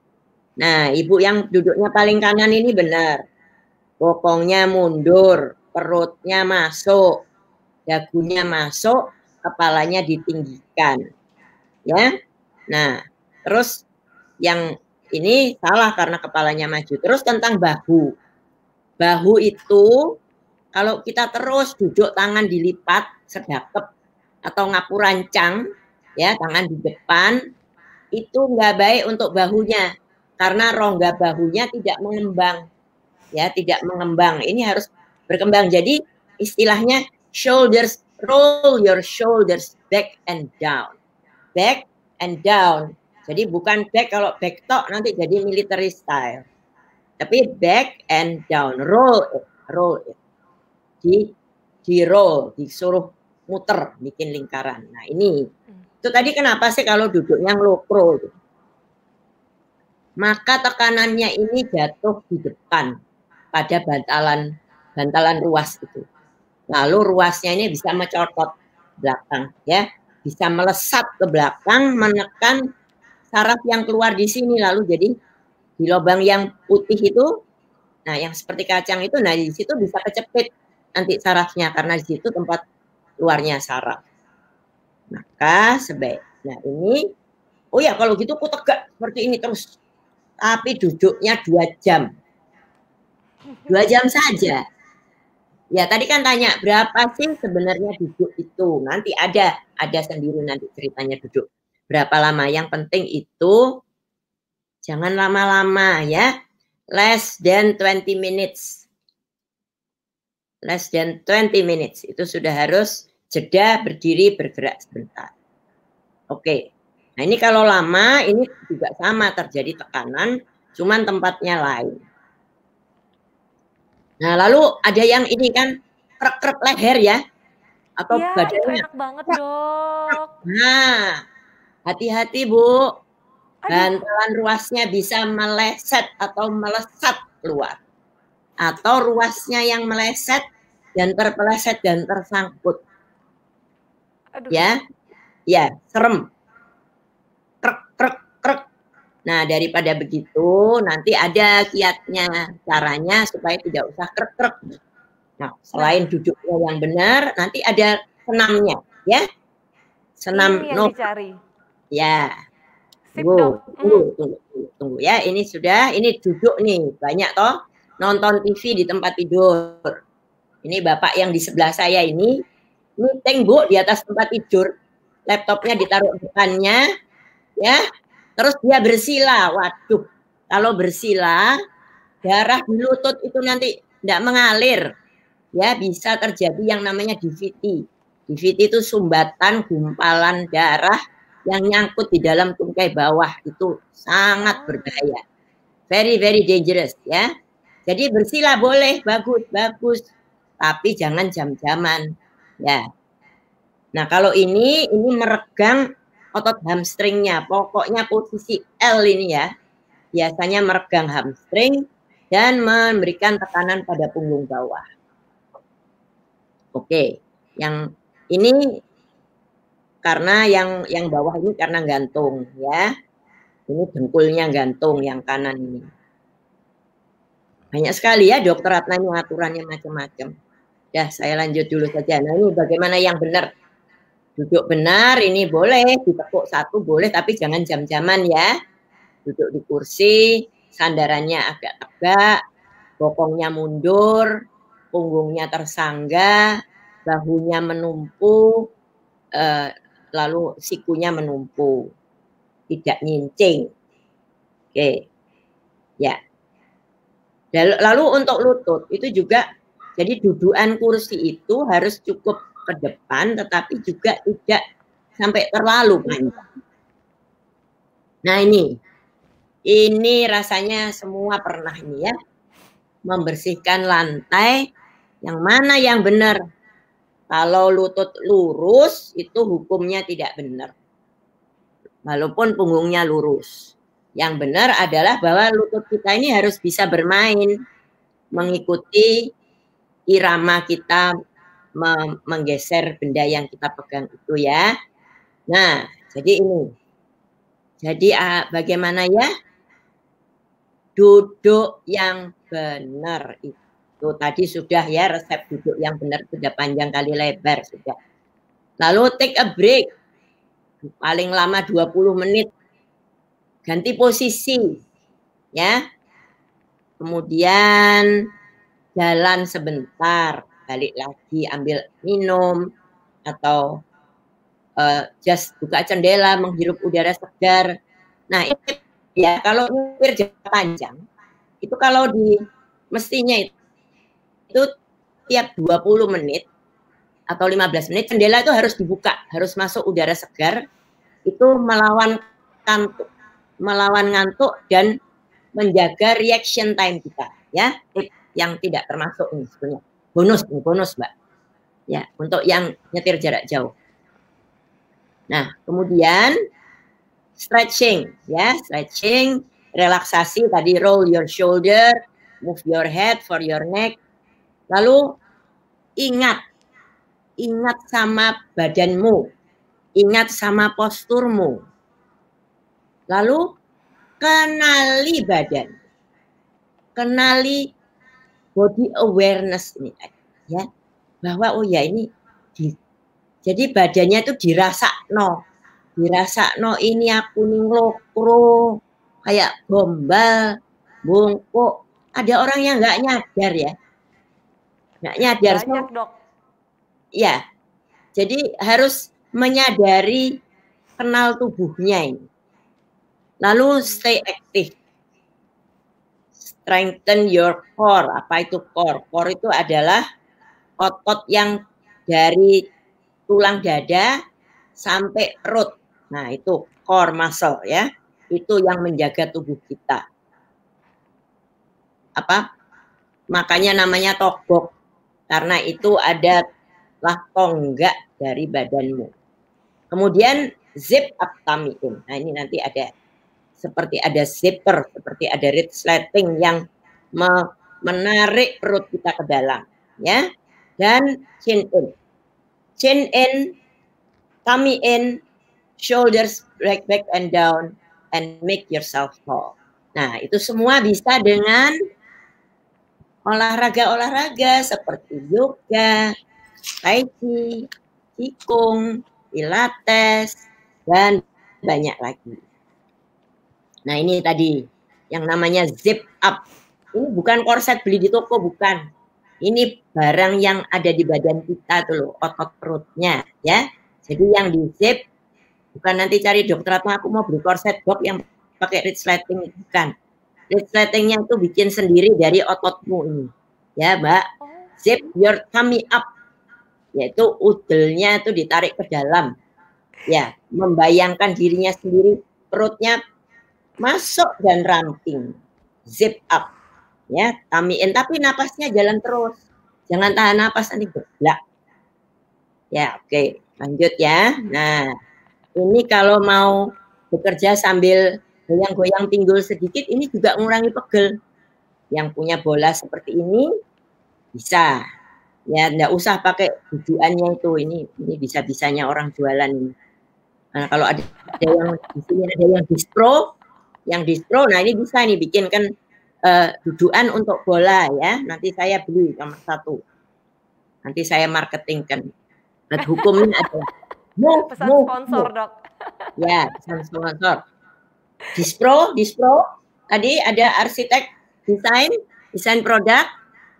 Nah, ibu yang duduknya paling kanan ini benar. Bokongnya mundur, perutnya masuk, dagunya masuk, kepalanya ditinggikan. Ya. Nah, terus yang ini salah karena kepalanya maju. Terus tentang bahu. Bahu itu kalau kita terus duduk tangan dilipat sedakep atau ngapu rancang ya tangan di depan itu nggak baik untuk bahunya karena rongga bahunya tidak mengembang ya tidak mengembang ini harus berkembang jadi istilahnya shoulders roll your shoulders back and down back and down jadi bukan back kalau back tok nanti jadi military style tapi back and down roll it, roll it di di roll disuruh muter bikin lingkaran. Nah ini hmm. itu tadi kenapa sih kalau duduknya ngelokro? Maka tekanannya ini jatuh di depan pada bantalan bantalan ruas itu. Lalu ruasnya ini bisa mencotot belakang ya, bisa melesat ke belakang menekan saraf yang keluar di sini lalu jadi di lubang yang putih itu nah yang seperti kacang itu nah di situ bisa kecepit nanti sarafnya karena di situ tempat luarnya saraf. Maka sebaik. Nah ini, oh ya kalau gitu aku tegak seperti ini terus. Tapi duduknya dua jam. Dua jam saja. Ya tadi kan tanya berapa sih sebenarnya duduk itu. Nanti ada, ada sendiri nanti ceritanya duduk. Berapa lama? Yang penting itu jangan lama-lama ya. Less than 20 minutes less than 20 minutes itu sudah harus jeda berdiri bergerak sebentar. Oke. Nah, ini kalau lama ini juga sama terjadi tekanan cuman tempatnya lain. Nah, lalu ada yang ini kan krek-krek leher ya atau ya, badannya. Iya, banget, Dok. Nah, hati-hati, Bu. Bantalan ruasnya bisa meleset atau melesat keluar. Atau ruasnya yang meleset dan terpeleset dan tersangkut. Aduh. Ya. Ya, serem. Krek krek krek. Nah, daripada begitu nanti ada kiatnya caranya supaya tidak usah krek krek. Nah, selain duduknya yang benar, nanti ada senamnya, ya. Senam ini dicari. Ya. tunggu tunggu, hmm. tunggu, tunggu, tunggu ya. Ini sudah, ini duduk nih banyak toh nonton TV di tempat tidur. Ini bapak yang di sebelah saya ini meeting hmm, bu di atas tempat tidur laptopnya ditaruh depannya ya terus dia bersila waduh kalau bersila darah di lutut itu nanti tidak mengalir ya bisa terjadi yang namanya DVT DVT itu sumbatan gumpalan darah yang nyangkut di dalam tungkai bawah itu sangat ah. berbahaya very very dangerous ya jadi bersila boleh bagus bagus tapi jangan jam-jaman Ya. Nah, kalau ini ini meregang otot hamstringnya. Pokoknya posisi L ini ya. Biasanya meregang hamstring dan memberikan tekanan pada punggung bawah. Oke, yang ini karena yang yang bawah ini karena gantung ya. Ini dengkulnya gantung yang kanan ini. Banyak sekali ya dokter Ratna ini aturannya macam-macam. Ya, saya lanjut dulu saja. Nah, ini bagaimana yang benar? Duduk benar ini boleh, ditekuk satu boleh, tapi jangan jam-jaman ya. Duduk di kursi, sandarannya agak tegak, bokongnya mundur, punggungnya tersangga, bahunya menumpu, eh, lalu sikunya menumpu. Tidak nyincing. Oke. Ya. Lalu untuk lutut itu juga jadi dudukan kursi itu harus cukup ke depan tetapi juga tidak sampai terlalu panjang. Nah ini, ini rasanya semua pernah ini ya, membersihkan lantai yang mana yang benar. Kalau lutut lurus itu hukumnya tidak benar. Walaupun punggungnya lurus. Yang benar adalah bahwa lutut kita ini harus bisa bermain mengikuti irama kita menggeser benda yang kita pegang itu ya. Nah, jadi ini. Jadi bagaimana ya? Duduk yang benar itu tadi sudah ya resep duduk yang benar sudah panjang kali lebar sudah. Lalu take a break. Paling lama 20 menit. Ganti posisi. Ya. Kemudian jalan sebentar, balik lagi ambil minum atau uh, just buka jendela menghirup udara segar. Nah, ini ya kalau nyupir jangka panjang itu kalau di mestinya itu, itu tiap 20 menit atau 15 menit jendela itu harus dibuka, harus masuk udara segar. Itu melawan kantuk, melawan ngantuk dan menjaga reaction time kita, ya yang tidak termasuk ini sebenarnya bonus ini bonus mbak ya untuk yang nyetir jarak jauh nah kemudian stretching ya stretching relaksasi tadi roll your shoulder move your head for your neck lalu ingat ingat sama badanmu ingat sama posturmu lalu kenali badan kenali body awareness ini ya bahwa oh ya ini di, jadi badannya itu dirasa no dirasa no ini aku nih kayak gombal bungkuk ada orang yang nggak nyadar ya nggak nyadar so, dok ya jadi harus menyadari kenal tubuhnya ini lalu stay active strengthen your core. Apa itu core? Core itu adalah otot yang dari tulang dada sampai perut. Nah, itu core muscle ya. Itu yang menjaga tubuh kita. Apa? Makanya namanya togok. Karena itu ada lah tonggak dari badanmu. Kemudian zip up tummy in. Nah, ini nanti ada seperti ada zipper, seperti ada red yang menarik perut kita ke dalam, ya. Dan chin in, chin in, tummy in, shoulders back back and down, and make yourself tall. Nah, itu semua bisa dengan olahraga-olahraga seperti yoga, tai chi, qigong, pilates, dan banyak lagi. Nah ini tadi yang namanya zip up. Ini bukan korset beli di toko, bukan. Ini barang yang ada di badan kita tuh loh, otot perutnya ya. Jadi yang di zip bukan nanti cari dokter atau aku mau beli korset dok yang pakai rich lighting bukan. Rich lightingnya itu bikin sendiri dari ototmu ini. Ya mbak, zip your tummy up. Yaitu udelnya itu ditarik ke dalam. Ya, membayangkan dirinya sendiri perutnya masuk dan ramping, zip up, ya tamiin. Tapi napasnya jalan terus, jangan tahan napas nanti geblak. Ya oke, okay. lanjut ya. Nah ini kalau mau bekerja sambil goyang-goyang pinggul sedikit, ini juga mengurangi pegel. Yang punya bola seperti ini bisa ya enggak usah pakai tujuannya itu ini ini bisa bisanya orang jualan ini. Nah, kalau ada, ada yang di sini ada yang distro yang distro nah ini bisa nih bikin kan uh, dudukan untuk bola ya nanti saya beli nomor satu nanti saya marketingkan dan hukumnya ada. move, (laughs) pesan sponsor dok (laughs) ya pesan sponsor dispro dispro tadi ada arsitek desain desain produk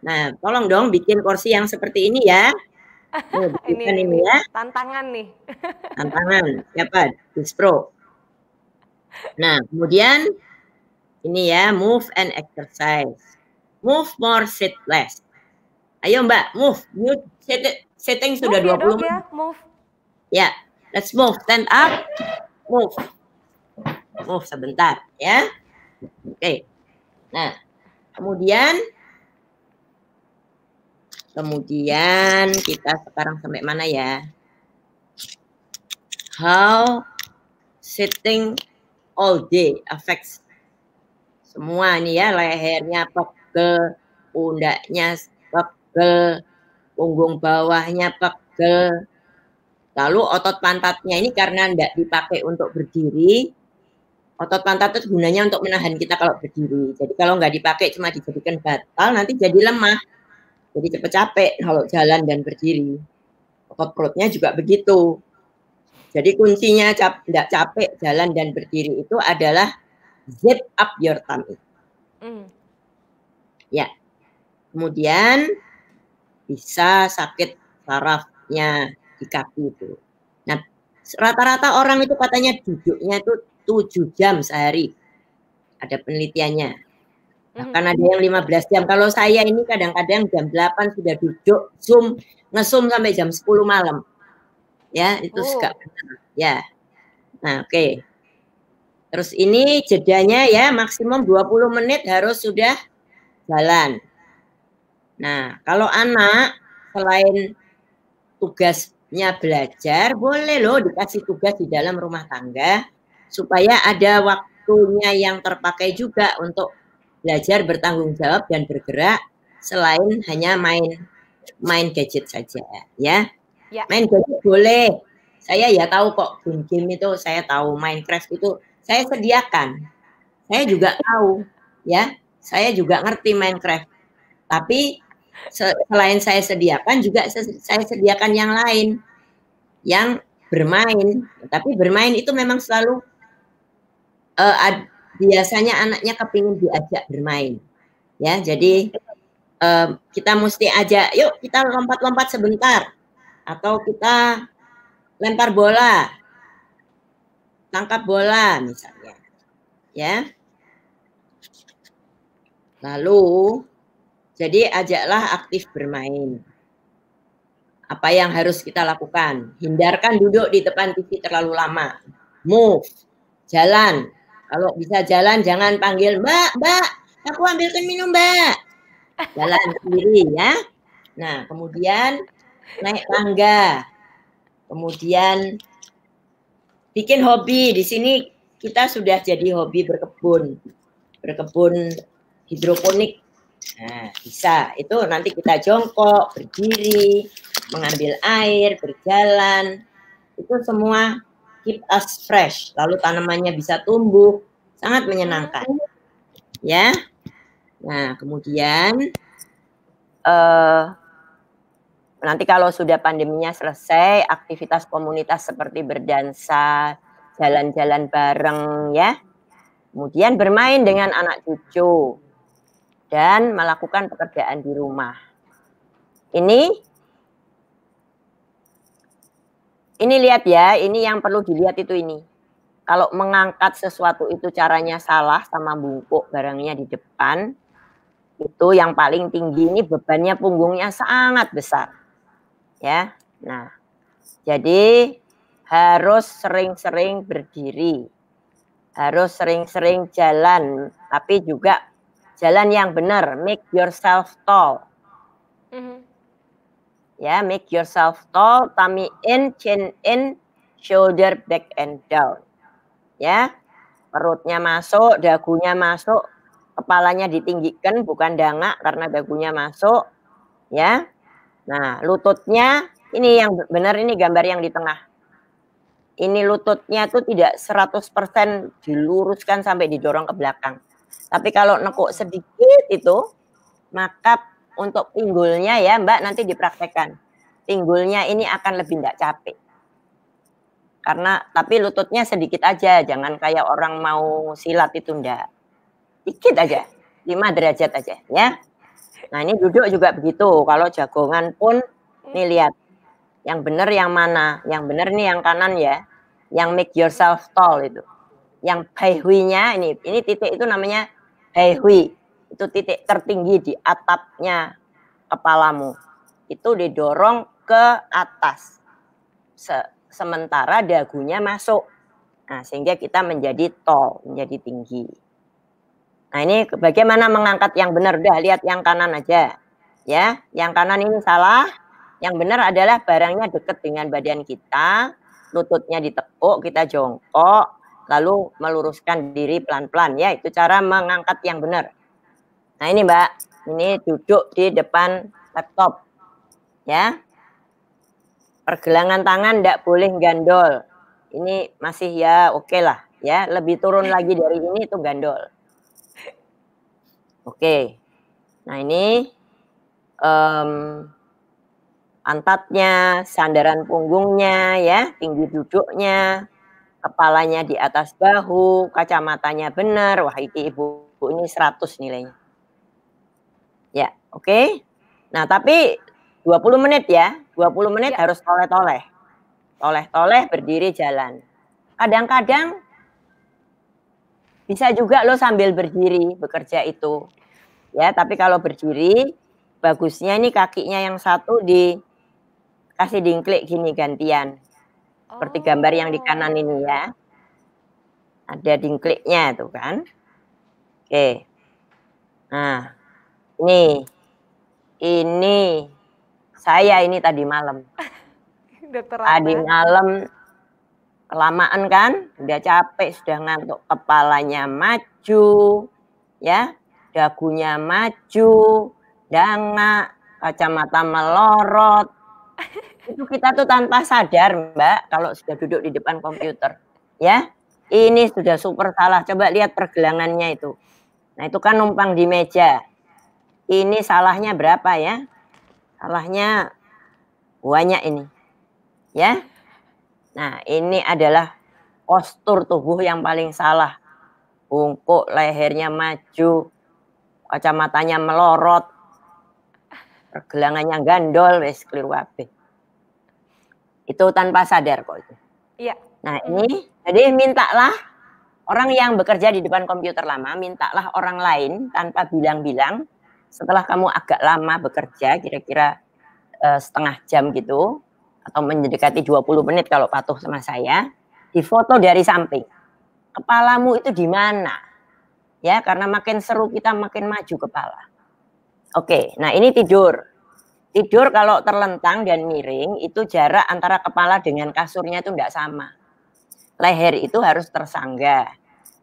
nah tolong dong bikin kursi yang seperti ini ya Oh, (laughs) ini, ini ya. Tantangan nih. Tantangan. Siapa? Dispro. Nah, kemudian ini ya, move and exercise. Move more, sit less. Ayo Mbak, move. Mute setting sudah dua 20 menit. Ya, move. Ya, yeah, ya. ya, let's move. Stand up, move. Move sebentar ya. Oke. Okay. Nah, kemudian Kemudian kita sekarang sampai mana ya? How sitting all day affects semua nih ya lehernya pegel, pundaknya pegel, punggung bawahnya pegel. Lalu otot pantatnya ini karena tidak dipakai untuk berdiri, otot pantat itu gunanya untuk menahan kita kalau berdiri. Jadi kalau nggak dipakai cuma dijadikan batal, nanti jadi lemah. Jadi cepet capek kalau jalan dan berdiri. Otot perutnya juga begitu. Jadi kuncinya cap, enggak capek jalan dan berdiri itu adalah zip up your tummy. Mm. Ya. Kemudian bisa sakit sarafnya di kaki itu. Nah, rata-rata orang itu katanya duduknya itu 7 jam sehari. Ada penelitiannya. Bahkan ada yang 15 hmm. jam. Kalau saya ini kadang-kadang jam 8 sudah duduk, zoom, ngesum sampai jam 10 malam ya itu oh. suka ya nah oke okay. terus ini jedanya ya maksimum 20 menit harus sudah jalan nah kalau anak selain tugasnya belajar boleh loh dikasih tugas di dalam rumah tangga supaya ada waktunya yang terpakai juga untuk belajar bertanggung jawab dan bergerak selain hanya main main gadget saja ya Ya. Main game boleh. Saya ya tahu kok game, game itu saya tahu Minecraft itu saya sediakan. Saya juga tahu ya. Saya juga ngerti Minecraft. Tapi selain saya sediakan juga saya sediakan yang lain yang bermain. Tapi bermain itu memang selalu uh, ad, biasanya anaknya kepingin diajak bermain. Ya, jadi uh, kita mesti ajak, yuk kita lompat-lompat sebentar atau kita lempar bola, tangkap bola misalnya, ya. Lalu, jadi ajaklah aktif bermain. Apa yang harus kita lakukan? Hindarkan duduk di depan TV terlalu lama. Move, jalan. Kalau bisa jalan, jangan panggil Mbak, Mbak, aku ambilkan minum Mbak. Jalan sendiri ya. Nah, kemudian naik tangga, kemudian bikin hobi. Di sini kita sudah jadi hobi berkebun, berkebun hidroponik. Nah, bisa. Itu nanti kita jongkok, berdiri, mengambil air, berjalan. Itu semua keep us fresh. Lalu tanamannya bisa tumbuh, sangat menyenangkan. Ya. Nah, kemudian uh, nanti kalau sudah pandeminya selesai, aktivitas komunitas seperti berdansa, jalan-jalan bareng ya. Kemudian bermain dengan anak cucu dan melakukan pekerjaan di rumah. Ini ini lihat ya, ini yang perlu dilihat itu ini. Kalau mengangkat sesuatu itu caranya salah sama bungkuk barangnya di depan, itu yang paling tinggi ini bebannya punggungnya sangat besar ya. Nah, jadi harus sering-sering berdiri. Harus sering-sering jalan, tapi juga jalan yang benar, make yourself tall. Mm-hmm. Ya, make yourself tall, tummy in, chin in, shoulder back and down. Ya. Perutnya masuk, dagunya masuk, kepalanya ditinggikan bukan dangak karena dagunya masuk, ya. Nah, lututnya ini yang benar ini gambar yang di tengah. Ini lututnya tuh tidak 100% diluruskan sampai didorong ke belakang. Tapi kalau nekuk sedikit itu, maka untuk pinggulnya ya Mbak nanti dipraktekkan. Pinggulnya ini akan lebih tidak capek. Karena tapi lututnya sedikit aja, jangan kayak orang mau silat itu ndak. Dikit aja, 5 derajat aja ya. Nah ini duduk juga begitu. Kalau jagongan pun hmm. nih lihat yang benar yang mana, yang benar nih yang kanan ya, yang make yourself tall itu. Yang baihuinya ini, ini titik itu namanya baihui. Itu titik tertinggi di atapnya kepalamu. Itu didorong ke atas. Se sementara dagunya masuk. Nah, sehingga kita menjadi tall, menjadi tinggi. Nah ini bagaimana mengangkat yang benar? Udah lihat yang kanan aja. Ya, yang kanan ini salah. Yang benar adalah barangnya dekat dengan badan kita, lututnya ditekuk, kita jongkok, lalu meluruskan diri pelan-pelan. Ya, itu cara mengangkat yang benar. Nah ini Mbak, ini duduk di depan laptop. Ya, pergelangan tangan tidak boleh gandol. Ini masih ya oke okay lah. Ya, lebih turun lagi dari ini itu gandol Oke. Nah ini um, pantatnya, sandaran punggungnya, ya, tinggi duduknya, kepalanya di atas bahu, kacamatanya benar. Wah, ini ibu, ibu ini 100 nilainya. Ya, oke. Nah, tapi 20 menit ya. 20 menit ya. harus toleh-toleh. Toleh-toleh berdiri jalan. Kadang-kadang bisa juga lo sambil berdiri bekerja itu. Ya, tapi kalau berdiri bagusnya ini kakinya yang satu di kasih dingklik gini gantian. Seperti gambar yang di oh. kanan ini ya. Ada dingkliknya itu kan. Oke. Nah, ini ini saya ini tadi malam. (laughs) tadi malam kelamaan kan udah capek sudah ngantuk kepalanya maju ya dagunya maju danga kacamata melorot itu kita tuh tanpa sadar mbak kalau sudah duduk di depan komputer ya ini sudah super salah coba lihat pergelangannya itu nah itu kan numpang di meja ini salahnya berapa ya salahnya banyak ini ya Nah, ini adalah postur tubuh yang paling salah. Bungkuk, lehernya maju, kacamatanya melorot, pergelangannya gandol, wes keliru HP. Itu tanpa sadar kok itu. Iya. Nah, hmm. ini jadi mintalah orang yang bekerja di depan komputer lama, mintalah orang lain tanpa bilang-bilang setelah kamu agak lama bekerja, kira-kira uh, setengah jam gitu, atau mendekati 20 menit kalau patuh sama saya, di foto dari samping. Kepalamu itu di mana? Ya, karena makin seru kita makin maju kepala. Oke, nah ini tidur. Tidur kalau terlentang dan miring itu jarak antara kepala dengan kasurnya itu tidak sama. Leher itu harus tersangga.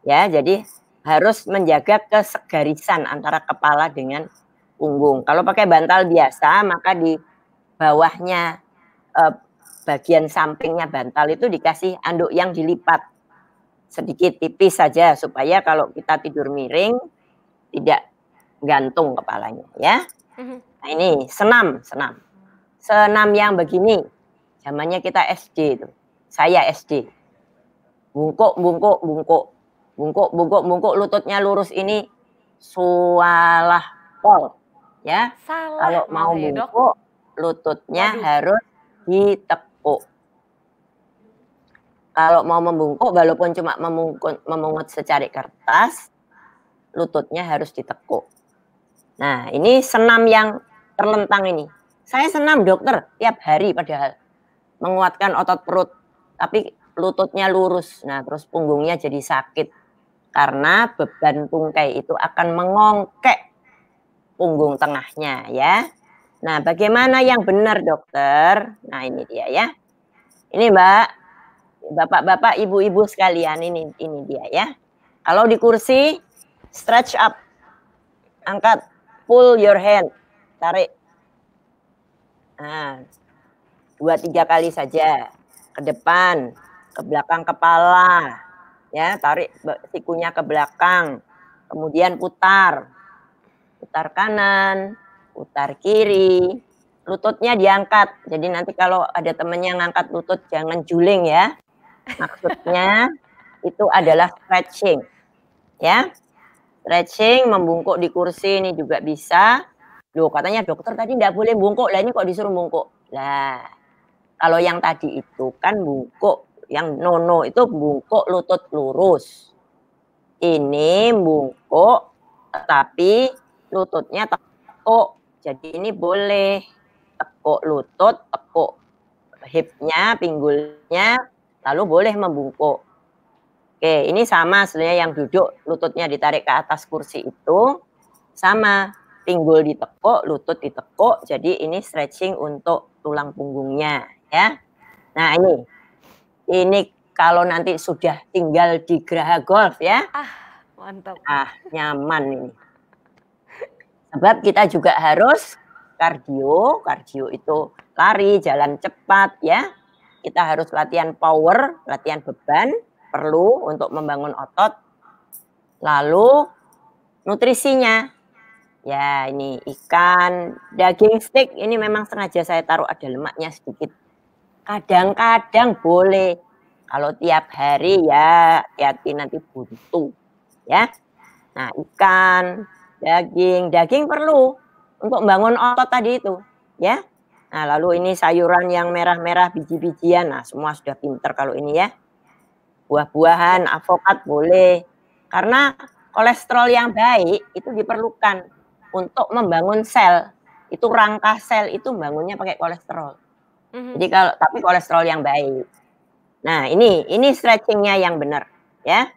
Ya, jadi harus menjaga kesegarisan antara kepala dengan punggung. Kalau pakai bantal biasa maka di bawahnya eh, bagian sampingnya bantal itu dikasih anduk yang dilipat sedikit tipis saja supaya kalau kita tidur miring tidak gantung kepalanya ya. Mhm. Nah, ini senam, senam. Senam yang begini. Zamannya kita SD itu. Saya SD. Bungkuk, bungkuk, bungkuk. Bungkuk, bungkuk, bungkuk lututnya lurus ini sualah pol ya. Salah, kalau mau ya, bungkuk lututnya Aduh. harus ditekuk. Kalau mau membungkuk, walaupun cuma memungkut, memungut secari kertas, lututnya harus ditekuk. Nah, ini senam yang terlentang ini. Saya senam dokter tiap hari padahal. Menguatkan otot perut, tapi lututnya lurus. Nah, terus punggungnya jadi sakit. Karena beban tungkai itu akan mengongkek punggung tengahnya ya. Nah, bagaimana yang benar dokter? Nah, ini dia ya. Ini Mbak, Bapak-bapak, Ibu-ibu sekalian, ini ini dia ya. Kalau di kursi stretch up. Angkat pull your hand. Tarik. Nah, dua tiga kali saja ke depan, ke belakang kepala. Ya, tarik sikunya ke belakang. Kemudian putar. Putar kanan, putar kiri, lututnya diangkat. Jadi nanti kalau ada temennya ngangkat lutut jangan juling ya. Maksudnya (laughs) itu adalah stretching. Ya. Stretching membungkuk di kursi ini juga bisa. Loh, katanya dokter tadi nggak boleh bungkuk. Lah ini kok disuruh bungkuk? Lah, kalau yang tadi itu kan bungkuk, yang nono itu bungkuk lutut lurus. Ini bungkuk tapi lututnya tekuk jadi ini boleh tekuk lutut, tekuk hipnya, pinggulnya, lalu boleh membungkuk. Oke, ini sama sebenarnya yang duduk lututnya ditarik ke atas kursi itu sama pinggul ditekuk, lutut ditekuk. Jadi ini stretching untuk tulang punggungnya ya. Nah, ini ini kalau nanti sudah tinggal di Geraha Golf ya. Ah, mantap. Ah, nyaman ini. Sebab kita juga harus kardio, kardio itu lari, jalan cepat ya. Kita harus latihan power, latihan beban, perlu untuk membangun otot. Lalu nutrisinya. Ya, ini ikan, daging steak ini memang sengaja saya taruh ada lemaknya sedikit. Kadang-kadang boleh. Kalau tiap hari ya hati-hati nanti buntu ya. Nah, ikan, daging. Daging perlu untuk membangun otot tadi itu, ya. Nah, lalu ini sayuran yang merah-merah biji-bijian. Nah, semua sudah pinter kalau ini ya. Buah-buahan, avokat boleh. Karena kolesterol yang baik itu diperlukan untuk membangun sel. Itu rangka sel itu bangunnya pakai kolesterol. Mhm. Jadi kalau tapi kolesterol yang baik. Nah, ini ini stretchingnya yang benar, ya.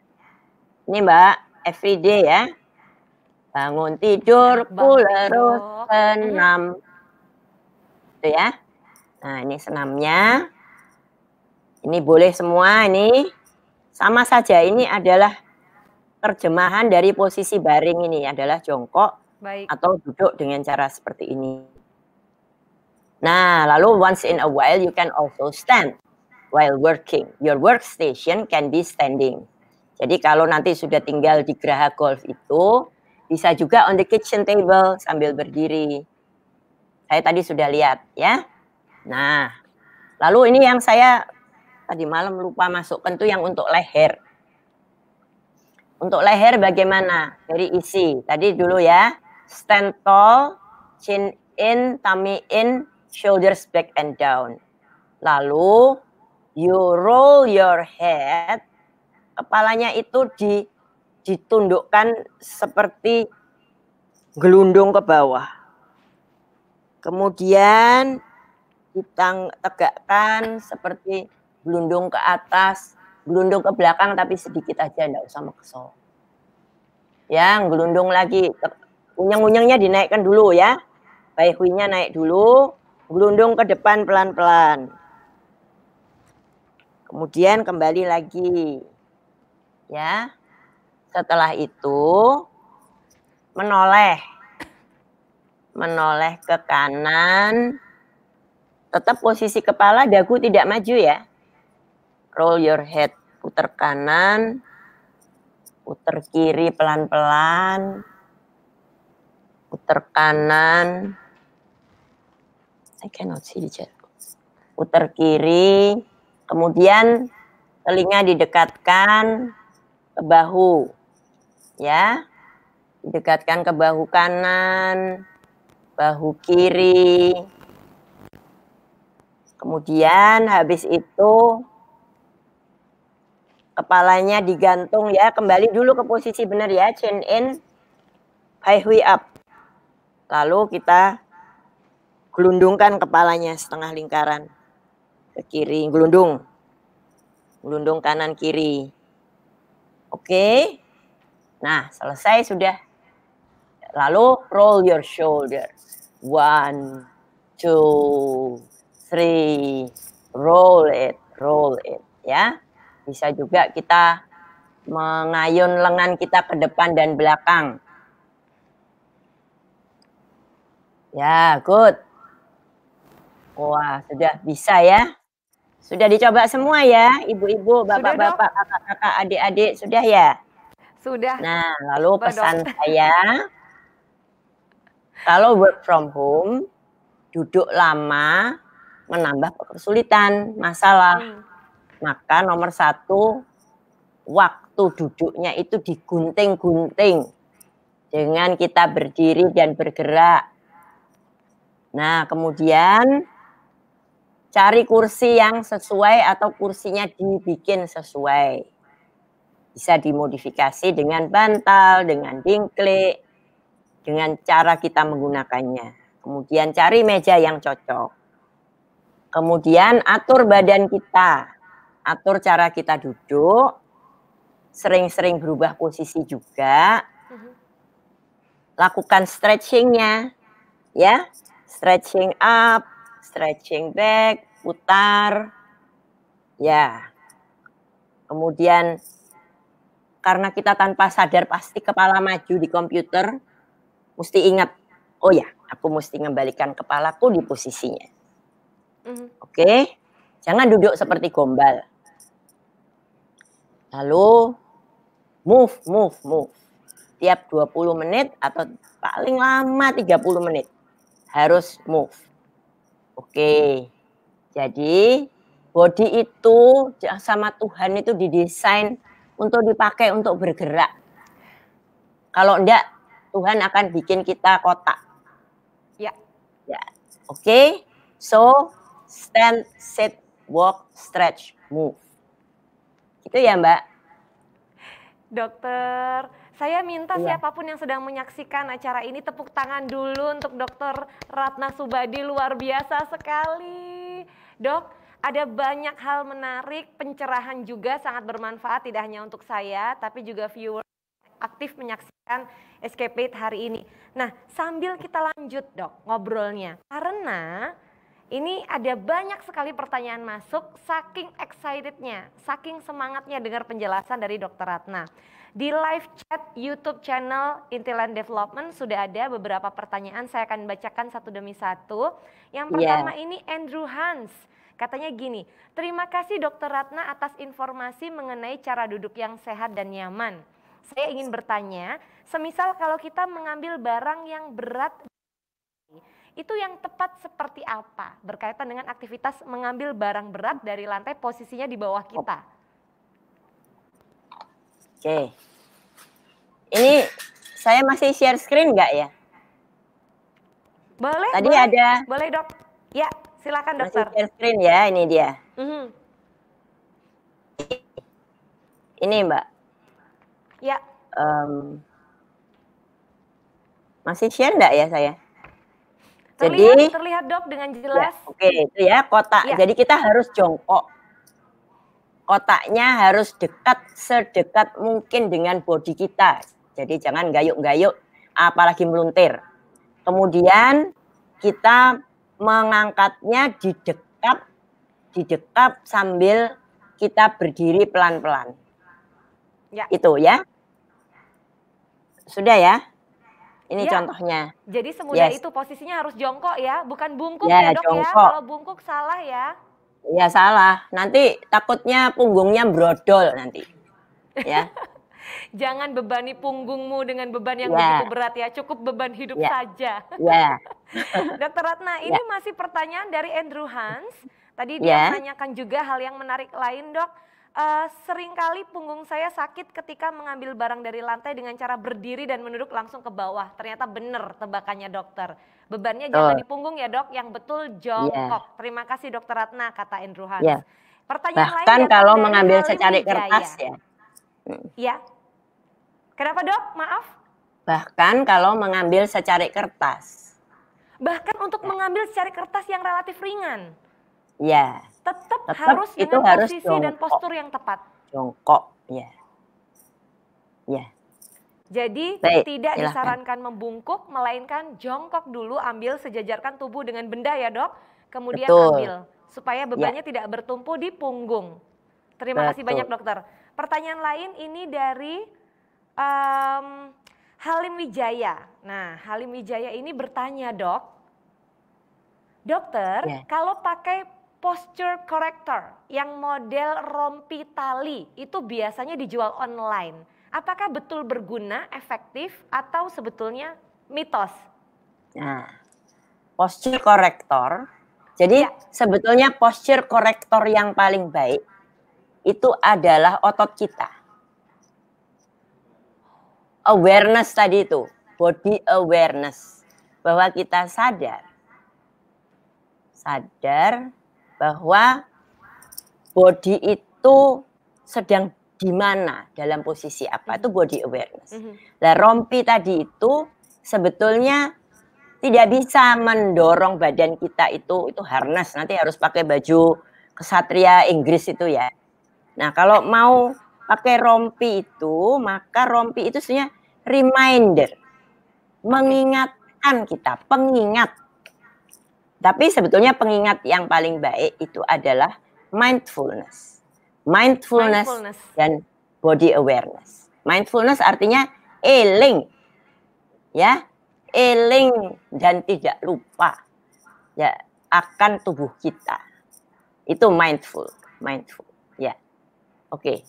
Ini Mbak, everyday ya. Bangun tidur, pulerus mm-hmm. senam. Itu ya. Nah, ini senamnya. Ini boleh semua ini. Sama saja ini adalah terjemahan dari posisi baring ini adalah jongkok Baik. atau duduk dengan cara seperti ini. Nah, lalu once in a while you can also stand while working. Your workstation can be standing. Jadi kalau nanti sudah tinggal di Graha Golf itu, bisa juga on the kitchen table sambil berdiri. Saya tadi sudah lihat ya. Nah, lalu ini yang saya tadi malam lupa masukkan tuh yang untuk leher. Untuk leher bagaimana? Dari isi. Tadi dulu ya. Stand tall, chin in, tummy in, shoulders back and down. Lalu you roll your head, kepalanya itu di ditundukkan seperti gelundung ke bawah. Kemudian kita tegakkan seperti gelundung ke atas, gelundung ke belakang tapi sedikit aja enggak usah maksa. Ya, gelundung lagi. Unyang-unyangnya dinaikkan dulu ya. huinya naik dulu, gelundung ke depan pelan-pelan. Kemudian kembali lagi. Ya. Setelah itu menoleh. Menoleh ke kanan. Tetap posisi kepala dagu tidak maju ya. Roll your head, putar kanan, putar kiri pelan-pelan, putar kanan. I cannot see the chat. Putar kiri, kemudian telinga didekatkan ke bahu ya. Dekatkan ke bahu kanan, bahu kiri. Kemudian habis itu kepalanya digantung ya, kembali dulu ke posisi benar ya, chin in, high way up. Lalu kita gelundungkan kepalanya setengah lingkaran ke kiri, gelundung. Gelundung kanan kiri. Oke. Nah, selesai sudah. Lalu roll your shoulder. One, two, three. Roll it, roll it. Ya, bisa juga kita mengayun lengan kita ke depan dan belakang. Ya, good. Wah, sudah bisa ya. Sudah dicoba semua ya, ibu-ibu, bapak-bapak, kakak-kakak, adik-adik, sudah ya? Sudah. Nah, lalu pesan saya kalau work from home duduk lama menambah kesulitan, masalah. Hmm. Maka nomor satu waktu duduknya itu digunting-gunting dengan kita berdiri dan bergerak. Nah, kemudian cari kursi yang sesuai atau kursinya dibikin sesuai bisa dimodifikasi dengan bantal, dengan bingklik, dengan cara kita menggunakannya. Kemudian cari meja yang cocok. Kemudian atur badan kita, atur cara kita duduk, sering-sering berubah posisi juga. Mm-hmm. Lakukan stretchingnya, ya, stretching up, stretching back, putar, ya. Kemudian karena kita tanpa sadar pasti kepala maju di komputer mesti ingat oh ya aku mesti mengembalikan kepalaku di posisinya mm-hmm. oke okay? jangan duduk seperti gombal lalu move move move tiap 20 menit atau paling lama 30 menit harus move oke okay. jadi body itu sama Tuhan itu didesain untuk dipakai untuk bergerak. Kalau enggak, Tuhan akan bikin kita kotak. Ya. Ya. Oke. Okay? So, stand, sit, walk, stretch, move. Itu ya, Mbak. Dokter, saya minta ya. siapapun yang sedang menyaksikan acara ini tepuk tangan dulu untuk Dokter Ratna Subadi luar biasa sekali. Dok, ada banyak hal menarik, pencerahan juga sangat bermanfaat tidak hanya untuk saya tapi juga viewer aktif menyaksikan Escapade hari ini. Nah, sambil kita lanjut, Dok, ngobrolnya. Karena ini ada banyak sekali pertanyaan masuk saking excitednya, saking semangatnya dengar penjelasan dari Dokter Ratna. Di live chat YouTube channel Intiland Development sudah ada beberapa pertanyaan saya akan bacakan satu demi satu. Yang iya. pertama yeah. ini Andrew Hans. Katanya gini, terima kasih dokter Ratna atas informasi mengenai cara duduk yang sehat dan nyaman. Saya ingin bertanya, semisal kalau kita mengambil barang yang berat itu yang tepat seperti apa berkaitan dengan aktivitas mengambil barang berat dari lantai posisinya di bawah kita. Oke. Ini saya masih share screen nggak ya? Boleh. Tadi boleh, ada. Boleh dok. Ya. Silakan dokter. Masih share screen ya, ini dia. Mm -hmm. Ini Mbak. Ya. Um, masih share enggak ya saya? Terlihat, Jadi terlihat dok dengan ya, jelas. Ya, Oke, okay, itu ya kotak. Ya. Jadi kita harus jongkok. Kotaknya harus dekat sedekat mungkin dengan body kita. Jadi jangan gayuk-gayuk apalagi meluntir. Kemudian kita mengangkatnya di dekat di dekat sambil kita berdiri pelan-pelan. Ya. Itu ya. Sudah ya. Ini ya. contohnya. Jadi semudah yes. itu posisinya harus jongkok ya, bukan bungkuk ya, ya dok ya. Kalau bungkuk salah ya. Ya salah. Nanti takutnya punggungnya brodol nanti. Ya. (laughs) Jangan bebani punggungmu dengan beban yang yeah. begitu berat ya. Cukup beban hidup yeah. saja. Yeah. (laughs) Dokter Ratna, ini yeah. masih pertanyaan dari Andrew Hans. Tadi dia yeah. menanyakan juga hal yang menarik lain, Dok. Uh, seringkali punggung saya sakit ketika mengambil barang dari lantai dengan cara berdiri dan menunduk langsung ke bawah. Ternyata benar tebakannya dokter. Bebannya oh. jangan di punggung ya dok, yang betul jongkok. Yeah. Terima kasih dokter Ratna, kata Andrew Hans. Yeah. Pertanyaan Bahkan lain, ya, kalau mengambil secari kertas ya. Ya. Kenapa dok? Maaf? Bahkan kalau mengambil secari kertas. Bahkan untuk mengambil secari kertas yang relatif ringan. Ya. Tetap, tetap harus itu dengan harus posisi jongkok. dan postur yang tepat. Jongkok, ya. Ya. Jadi Baik, tidak silahkan. disarankan membungkuk, melainkan jongkok dulu, ambil sejajarkan tubuh dengan benda ya dok. Kemudian Betul. ambil supaya ya. bebannya ya. tidak bertumpu di punggung. Terima Betul. kasih banyak dokter. Pertanyaan lain ini dari um, Halim Wijaya. Nah, Halim Wijaya ini bertanya, dok, dokter, ya. kalau pakai posture corrector yang model rompi tali itu biasanya dijual online. Apakah betul berguna, efektif, atau sebetulnya mitos? Nah, posture corrector. Jadi ya. sebetulnya posture corrector yang paling baik itu adalah otot kita awareness tadi itu, body awareness, bahwa kita sadar, sadar bahwa body itu sedang di mana dalam posisi apa itu body awareness. Nah, rompi tadi itu sebetulnya tidak bisa mendorong badan kita itu itu harness nanti harus pakai baju kesatria Inggris itu ya. Nah, kalau mau pakai rompi itu, maka rompi itu sebenarnya reminder, mengingatkan kita, pengingat. Tapi sebetulnya pengingat yang paling baik itu adalah mindfulness. Mindfulness, mindfulness. dan body awareness. Mindfulness artinya eling. Ya, eling dan tidak lupa ya akan tubuh kita. Itu mindful, mindful. Ya. Oke.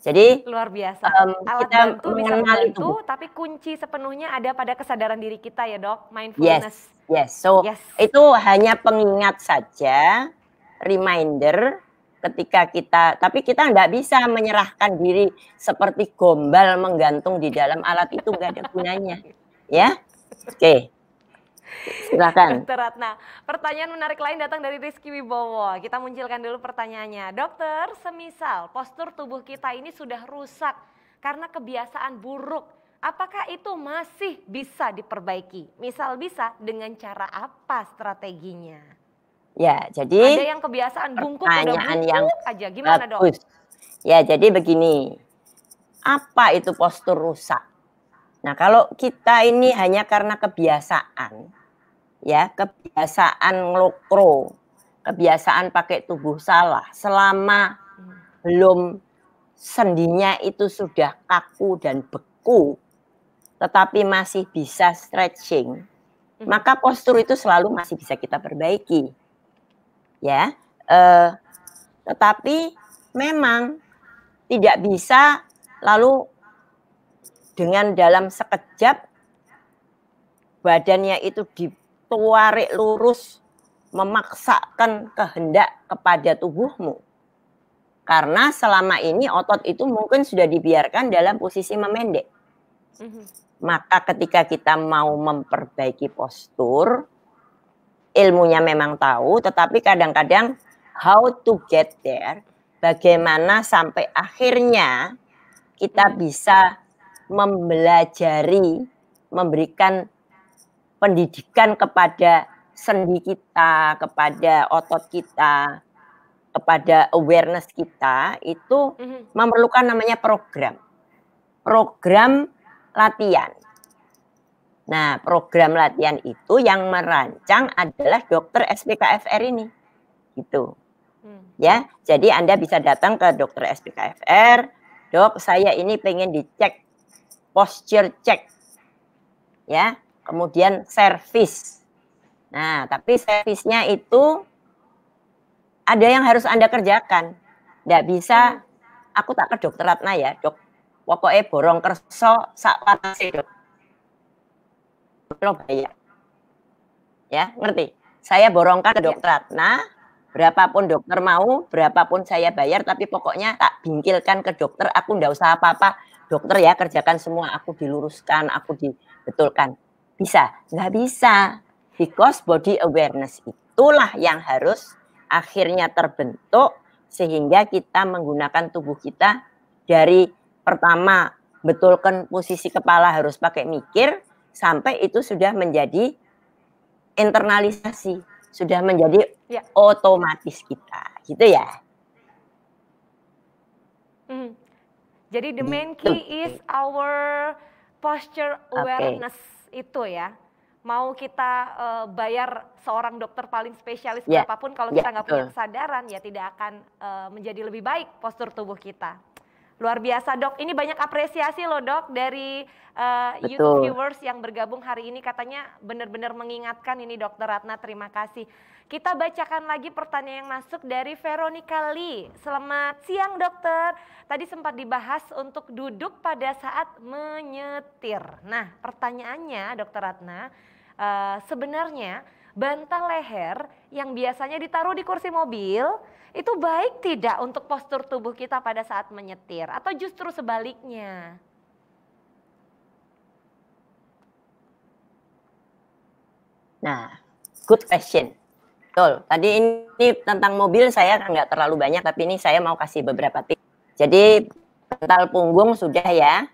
Jadi luar biasa. Um, Alat kita bantu bisa membantu, tubuh. tapi kunci sepenuhnya ada pada kesadaran diri kita ya dok, mindfulness. Yes, yes. So yes. itu hanya pengingat saja, reminder. Ketika kita, tapi kita nggak bisa menyerahkan diri seperti gombal menggantung di dalam alat itu nggak ada gunanya, (laughs) ya. Oke. Okay. Silakan. Dokter Ratna, pertanyaan menarik lain datang dari Rizky Wibowo. Kita munculkan dulu pertanyaannya. Dokter, semisal postur tubuh kita ini sudah rusak karena kebiasaan buruk, apakah itu masih bisa diperbaiki? Misal bisa dengan cara apa strateginya? Ya, jadi ada yang kebiasaan bungkuk, pertanyaan bungkuk yang aja gimana, bagus. Dok? Ya, jadi begini. Apa itu postur rusak? Nah, kalau kita ini hanya karena kebiasaan, ya kebiasaan ngelokro, kebiasaan pakai tubuh salah selama belum sendinya itu sudah kaku dan beku tetapi masih bisa stretching hmm. maka postur itu selalu masih bisa kita perbaiki ya eh, tetapi memang tidak bisa lalu dengan dalam sekejap badannya itu di tuarik lurus memaksakan kehendak kepada tubuhmu. Karena selama ini otot itu mungkin sudah dibiarkan dalam posisi memendek. Mhm. Maka ketika kita mau memperbaiki postur, ilmunya memang tahu, tetapi kadang-kadang how to get there, bagaimana sampai akhirnya kita mhm. bisa mempelajari, memberikan pendidikan kepada sendi kita, kepada otot kita, kepada awareness kita itu mhm. memerlukan namanya program. Program latihan. Nah, program latihan itu yang merancang adalah dokter SPKFR ini. Gitu. Hmm. Ya, jadi Anda bisa datang ke dokter SPKFR, "Dok, saya ini pengen dicek posture check." Ya kemudian servis. Nah, tapi servisnya itu ada yang harus Anda kerjakan. Tidak bisa, aku tak ke dokter Ratna ya, dok. Pokoknya borong kerso, sak panasi dok. Lo bayar. Ya, ngerti? Saya borongkan ke dokter Ratna, berapapun dokter mau, berapapun saya bayar, tapi pokoknya tak bingkilkan ke dokter, aku ndak usah apa-apa, dokter ya kerjakan semua, aku diluruskan, aku dibetulkan bisa? Nggak bisa. Because body awareness itulah yang harus akhirnya terbentuk sehingga kita menggunakan tubuh kita dari pertama betulkan posisi kepala harus pakai mikir sampai itu sudah menjadi internalisasi, sudah menjadi ya. otomatis kita. Gitu ya. Hmm. Jadi the main gitu. key is our posture awareness. Okay itu ya mau kita uh, bayar seorang dokter paling spesialis yeah. berapapun kalau ya, kita nggak punya kesadaran ya tidak akan uh, menjadi lebih baik postur tubuh kita. Luar biasa dok, ini banyak apresiasi loh dok dari uh, YouTube viewers yang bergabung hari ini katanya benar-benar mengingatkan ini dokter Ratna, terima kasih. Kita bacakan lagi pertanyaan yang masuk dari Veronica Lee. Selamat siang dokter, tadi sempat dibahas untuk duduk pada saat menyetir. Nah pertanyaannya dokter Ratna, uh, sebenarnya bantal leher yang biasanya ditaruh di kursi mobil itu baik tidak untuk postur tubuh kita pada saat menyetir atau justru sebaliknya? Nah, good question. Betul. Tadi ini tentang mobil saya kan nggak terlalu banyak, tapi ini saya mau kasih beberapa tips. Jadi bantal punggung sudah ya.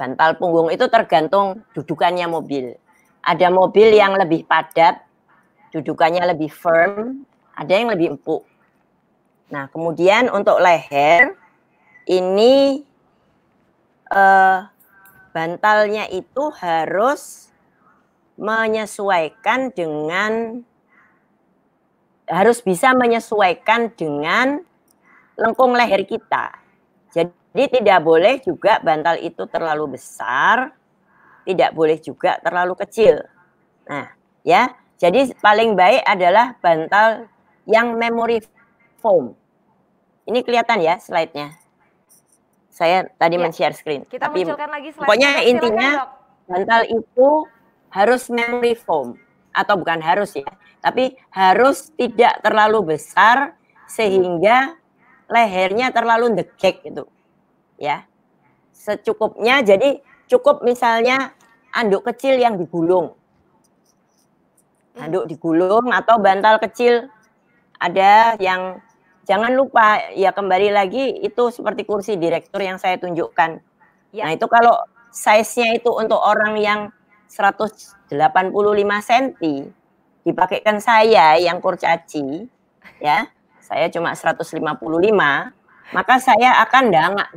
Bantal punggung itu tergantung dudukannya mobil. Ada mobil yang lebih padat, dudukannya lebih firm, ada yang lebih empuk. Nah, kemudian untuk leher ini eh, bantalnya itu harus menyesuaikan dengan harus bisa menyesuaikan dengan lengkung leher kita. Jadi tidak boleh juga bantal itu terlalu besar, tidak boleh juga terlalu kecil. Nah, ya. Jadi paling baik adalah bantal yang memory foam. Ini kelihatan ya slide-nya. Saya tadi ya. men-share screen. Kita Tapi munculkan lagi slide Pokoknya Silakan, intinya dok. bantal itu harus memory foam atau bukan harus ya, tapi harus tidak terlalu besar sehingga lehernya terlalu degek gitu. Ya. Secukupnya jadi cukup misalnya anduk kecil yang digulung. Hmm. Anduk digulung atau bantal kecil ada yang jangan lupa ya kembali lagi itu seperti kursi direktur yang saya tunjukkan. Ya. Nah, itu kalau size-nya itu untuk orang yang 185 cm dipakaikan saya yang kurcaci ya, saya cuma 155, maka saya akan dangak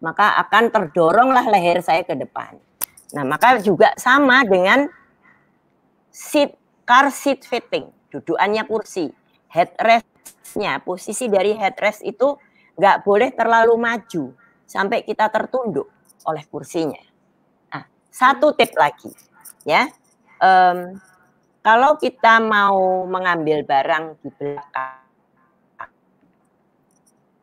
Maka akan terdoronglah leher saya ke depan. Nah, maka juga sama dengan seat car seat fitting, dudukannya kursi, headrest headrestnya, posisi dari headrest itu nggak boleh terlalu maju sampai kita tertunduk oleh kursinya. Nah, satu tip lagi, ya. Um, kalau kita mau mengambil barang di belakang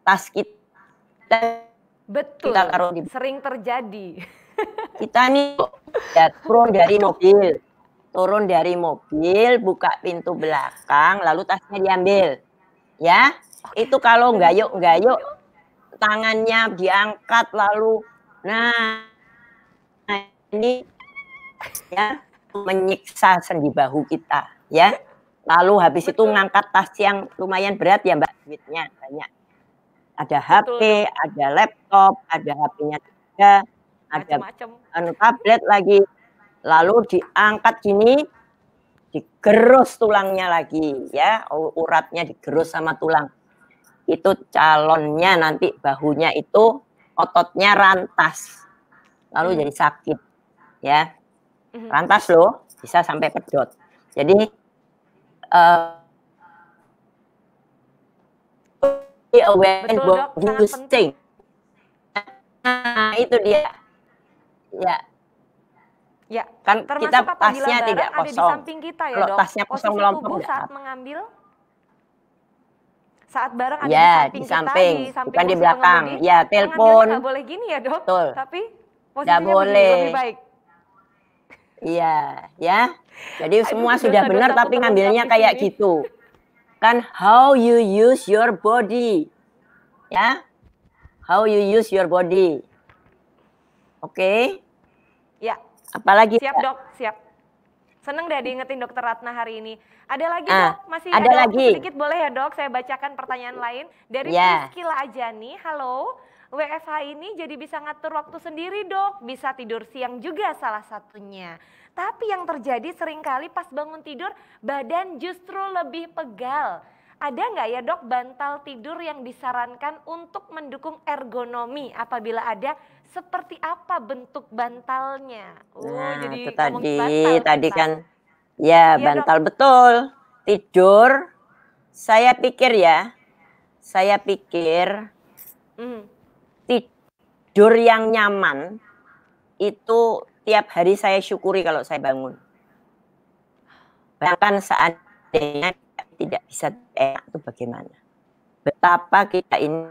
tas kita, betul kita taruh di sering terjadi. (laughs) kita nih ya, turun dari mobil, turun dari mobil, buka pintu belakang, lalu tasnya diambil ya. Itu kalau nggak yuk nggak yuk tangannya diangkat lalu nah ini ya menyiksa sendi bahu kita ya. Lalu habis Betul. itu ngangkat tas yang lumayan berat ya Mbak duitnya banyak. Ada Betul. HP, ada laptop, ada HP-nya tiga, ada macam anu tablet lagi. Lalu diangkat gini digerus tulangnya lagi ya uratnya digerus sama tulang itu calonnya nanti bahunya itu ototnya rantas lalu hmm. jadi sakit ya hmm. rantas loh bisa sampai pedot jadi uh, Betul, dok, Nah, itu dia. Ya, Ya, kan termasuk kita tasnya tidak kosong. Ada di samping kita ya, Kalau dok. tasnya kosong Posisi melompong tubuh saat mengambil saat barang ada ya, di samping, di samping kita, di samping bukan di belakang. ya, telepon. Enggak boleh gini ya, Dok. Betul. Tapi posisinya gak boleh. lebih baik. Iya, ya. Jadi Aduh, semua dosa, sudah dosa, benar dosa, tapi ngambilnya kayak ini. gitu. Kan how you use your body. Ya. How you use your body. Oke. Okay? Apalagi siap ya. dok, siap. Seneng deh diingetin dokter Ratna hari ini. Ada lagi ah, dok, masih ada, ada lagi. sedikit boleh ya dok? Saya bacakan pertanyaan lain dari yeah. aja nih Halo, WFH ini jadi bisa ngatur waktu sendiri dok, bisa tidur siang juga salah satunya. Tapi yang terjadi seringkali pas bangun tidur badan justru lebih pegal. Ada nggak ya dok bantal tidur yang disarankan untuk mendukung ergonomi apabila ada seperti apa bentuk bantalnya? Oh, nah, jadi itu tadi bantal, tadi kan ya ya bantal dok. betul. Tidur saya pikir ya. Saya pikir hmm. tidur yang nyaman itu tiap hari saya syukuri kalau saya bangun. Bahkan seandainya tidak bisa enak itu bagaimana? Betapa kita ini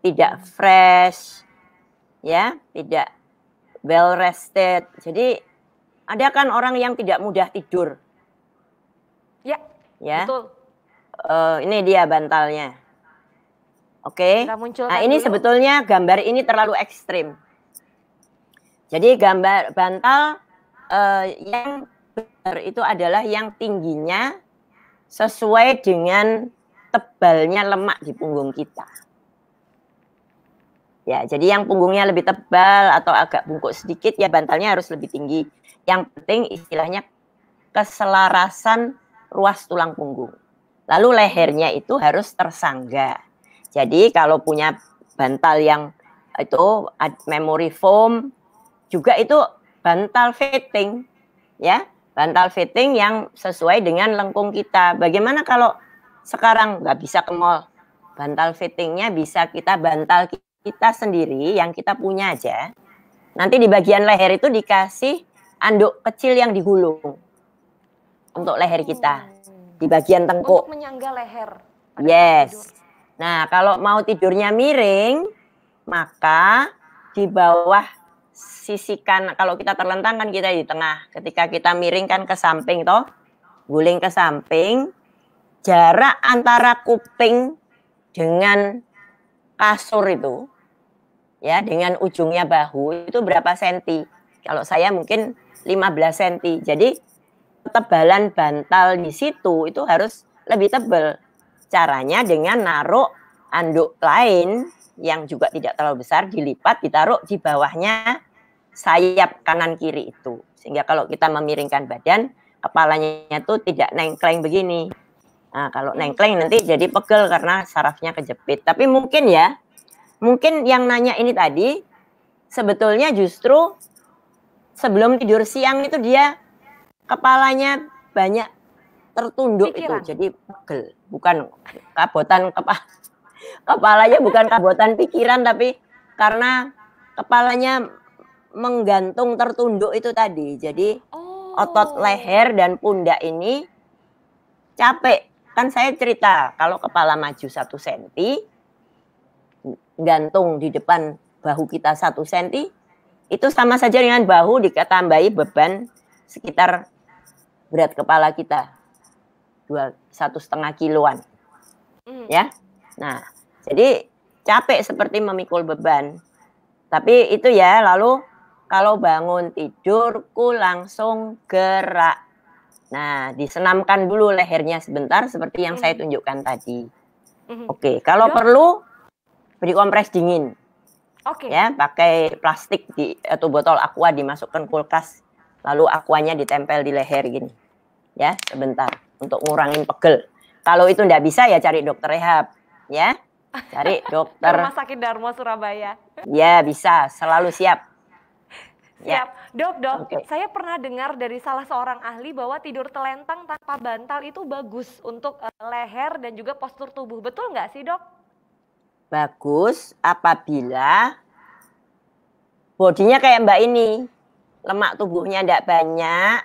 tidak fresh, ya, tidak well rested. Jadi ada kan orang yang tidak mudah tidur. Ya. Ya. Betul. Uh, ini dia bantalnya. Oke. Okay. Nah, ini dulu. sebetulnya gambar ini terlalu ekstrim. Jadi gambar bantal uh, yang benar itu adalah yang tingginya sesuai dengan tebalnya lemak di punggung kita. Ya, jadi yang punggungnya lebih tebal atau agak bungkuk sedikit ya bantalnya harus lebih tinggi. Yang penting istilahnya keselarasan ruas tulang punggung. Lalu lehernya itu harus tersangga. Jadi kalau punya bantal yang itu memory foam juga itu bantal fitting ya, bantal fitting yang sesuai dengan lengkung kita. Bagaimana kalau sekarang nggak bisa ke mall? Bantal fittingnya bisa kita bantal kita sendiri yang kita punya aja. Nanti di bagian leher itu dikasih anduk kecil yang digulung untuk leher kita hmm. di bagian tengkuk. Untuk menyangga leher. Yes. Nah, kalau mau tidurnya miring, maka di bawah sisikan. kalau kita terlentang kan kita di tengah. Ketika kita miring kan ke samping toh, guling ke samping. Jarak antara kuping dengan kasur itu ya dengan ujungnya bahu itu berapa senti. Kalau saya mungkin 15 senti. Jadi tebalan bantal di situ itu harus lebih tebal. Caranya dengan naruh anduk lain yang juga tidak terlalu besar dilipat ditaruh di bawahnya sayap kanan kiri itu. Sehingga kalau kita memiringkan badan, kepalanya itu tidak nengkleng begini. Nah, kalau nengkleng nanti jadi pegel karena sarafnya kejepit. Tapi mungkin ya, mungkin yang nanya ini tadi sebetulnya justru sebelum tidur siang itu dia kepalanya banyak tertunduk Pikiran. itu jadi pegel bukan kabotan kepala (laughs) kepalanya bukan kabotan pikiran tapi karena kepalanya menggantung tertunduk itu tadi jadi oh. otot leher dan pundak ini capek kan saya cerita kalau kepala maju satu senti gantung di depan bahu kita satu senti, itu sama saja dengan bahu diketambahi beban sekitar berat kepala kita dua satu setengah kiloan, mm. ya. Nah, jadi capek seperti memikul beban, tapi itu ya lalu kalau bangun tidurku langsung gerak. Nah, disenamkan dulu lehernya sebentar seperti yang mm. saya hmm. tunjukkan tadi. Mm -hmm. Oke, kalau Dok. perlu beri kompres dingin. Oke. Okay. Ya, pakai plastik di atau botol aqua dimasukkan kulkas, lalu aquanya ditempel di leher gini. Ya, sebentar untuk ngurangin pegel. Kalau itu ndak bisa ya cari dokter rehab, ya. Cari (laughs) dokter Rumah Sakit Darmo Surabaya. Ya, bisa, selalu siap. Siap. Ya. Dok, dok, okay. saya pernah dengar dari salah seorang ahli bahwa tidur telentang tanpa bantal itu bagus untuk eh, leher dan juga postur tubuh. Betul nggak sih, dok? bagus apabila bodinya kayak mbak ini. Lemak tubuhnya tidak banyak,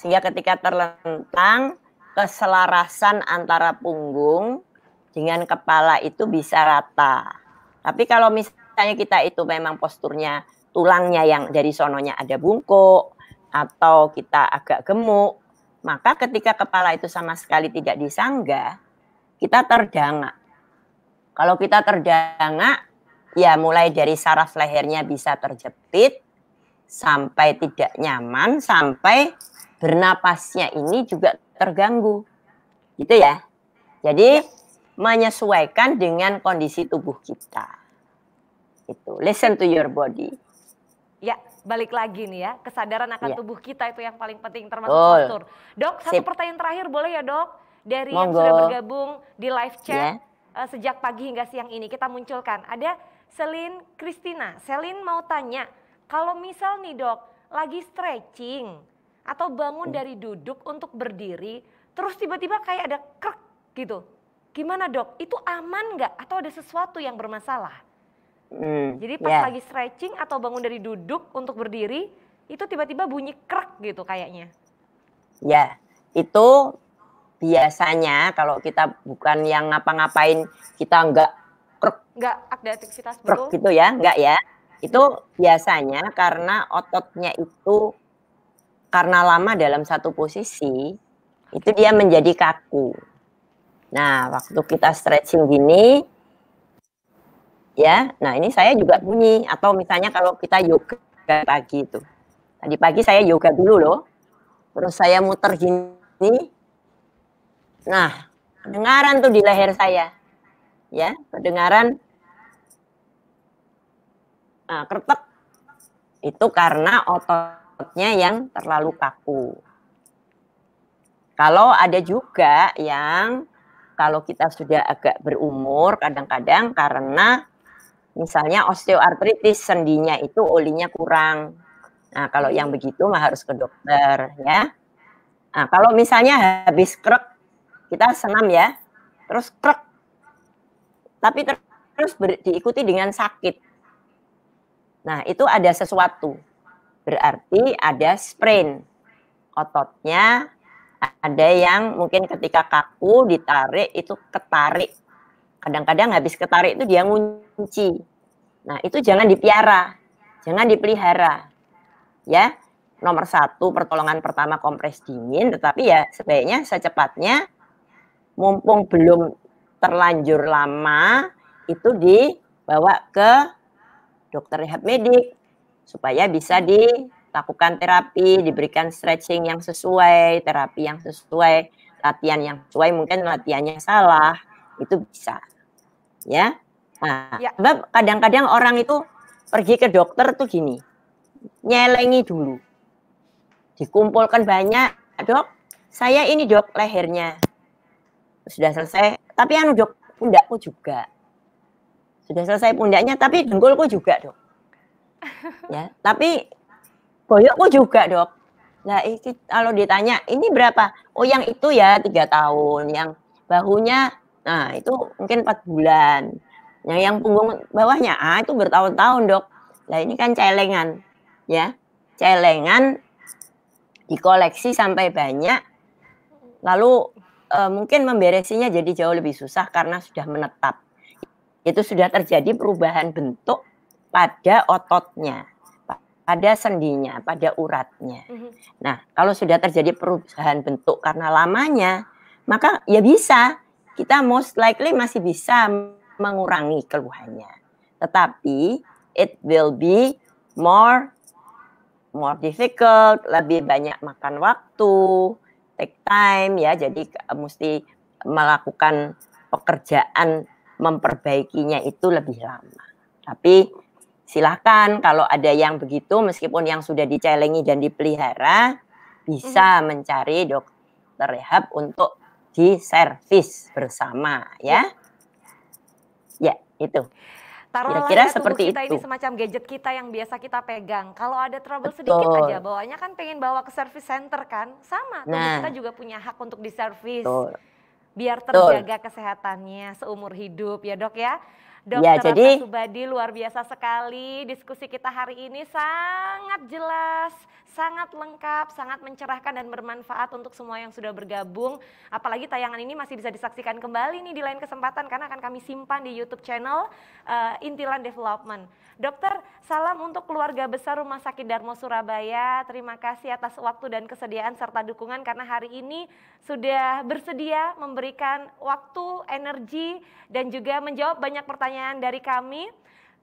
sehingga ketika terlentang, keselarasan antara punggung dengan kepala itu bisa rata. Tapi kalau misalnya kita itu memang posturnya tulangnya yang dari sononya ada bungkuk, atau kita agak gemuk, maka ketika kepala itu sama sekali tidak disanggah, kita terdangak. Kalau kita terdanga, ya mulai dari saraf lehernya bisa terjepit, sampai tidak nyaman, sampai bernapasnya ini juga terganggu. Gitu ya. Jadi menyesuaikan dengan kondisi tubuh kita. Itu. Listen to your body. Ya, balik lagi nih ya. Kesadaran akan ya. tubuh kita itu yang paling penting termasuk oh. postur. Dok, satu Sip. pertanyaan terakhir boleh ya, Dok? Dari Monggo. yang sudah bergabung di live chat. Ya uh, sejak pagi hingga siang ini kita munculkan. Ada Selin Kristina. Selin mau tanya, kalau misal nih dok, lagi stretching atau bangun hmm. dari duduk untuk berdiri, terus tiba-tiba kayak ada krek gitu. Gimana dok, itu aman nggak atau ada sesuatu yang bermasalah? Hmm, Jadi pas yeah. lagi stretching atau bangun dari duduk untuk berdiri, itu tiba-tiba bunyi krek gitu kayaknya. Ya, yeah, itu biasanya kalau kita bukan yang ngapa-ngapain kita enggak kruk, nggak ada aktivitas betul gitu ya enggak ya itu hmm. biasanya karena ototnya itu karena lama dalam satu posisi itu dia menjadi kaku nah waktu kita stretching gini ya nah ini saya juga bunyi atau misalnya kalau kita yoga pagi itu tadi pagi saya yoga dulu loh terus saya muter gini Nah, kedengaran tuh di leher saya. Ya, kedengaran, nah, kertek itu karena ototnya yang terlalu kaku. Kalau ada juga yang kalau kita sudah agak berumur kadang-kadang karena misalnya osteoartritis sendinya itu olinya kurang. Nah, kalau yang begitu mah harus ke dokter ya. Nah, kalau misalnya habis krek kita senam ya, terus krek. Tapi ter terus ber, diikuti dengan sakit. Nah, itu ada sesuatu. Berarti ada sprain. Ototnya ada yang mungkin ketika kaku ditarik itu ketarik. Kadang-kadang habis ketarik itu dia ngunci. Nah, itu jangan dipiara. Jangan dipelihara. Ya, nomor satu pertolongan pertama kompres dingin, tetapi ya sebaiknya secepatnya mumpung belum terlanjur lama itu dibawa ke dokter rehab medik supaya bisa dilakukan terapi, diberikan stretching yang sesuai, terapi yang sesuai, latihan yang sesuai, mungkin latihannya salah, itu bisa. Ya. Nah, ya. kadang-kadang orang itu pergi ke dokter tuh gini. Nyelengi dulu. Dikumpulkan banyak, "Dok, saya ini dok lehernya sudah selesai tapi anu dok pundakku juga sudah selesai pundaknya tapi dengkulku juga dok (laughs) ya tapi boyokku juga dok nah ini kalau ditanya ini berapa oh yang itu ya tiga tahun yang bahunya nah itu mungkin empat bulan yang nah, yang punggung bawahnya ah itu bertahun-tahun dok nah ini kan celengan ya celengan dikoleksi sampai banyak lalu uh, mungkin memberesinya jadi jauh lebih susah karena sudah menetap. Itu sudah terjadi perubahan bentuk pada ototnya, pada sendinya, pada uratnya. Mhm. Nah, kalau sudah terjadi perubahan bentuk karena lamanya, maka ya bisa kita most likely masih bisa mengurangi keluhannya. Tetapi it will be more more difficult, lebih banyak makan waktu, take time ya jadi eh, mesti melakukan pekerjaan memperbaikinya itu lebih lama tapi silahkan kalau ada yang begitu meskipun yang sudah dicelengi dan dipelihara bisa mhm. mencari dokter rehab untuk diservis bersama ya iya. ya itu Taruhlah kira-kira ya, seperti kita itu. ini semacam gadget kita yang biasa kita pegang. Kalau ada trouble Betul. sedikit aja, bawanya kan pengen bawa ke service center kan? Sama, nah. kita juga punya hak untuk diservis. Biar terjaga Betul. kesehatannya seumur hidup ya dok ya. ya Dokter ya, jadi... Subadi luar biasa sekali. Diskusi kita hari ini sangat jelas, sangat lengkap, sangat mencerahkan dan bermanfaat untuk semua yang sudah bergabung. Apalagi tayangan ini masih bisa disaksikan kembali nih di lain kesempatan karena akan kami simpan di YouTube channel uh, Intilan Development. Dokter, salam untuk keluarga besar Rumah Sakit Darmo Surabaya. Terima kasih atas waktu dan kesediaan serta dukungan karena hari ini sudah bersedia memberikan waktu, energi dan juga menjawab banyak pertanyaan dari kami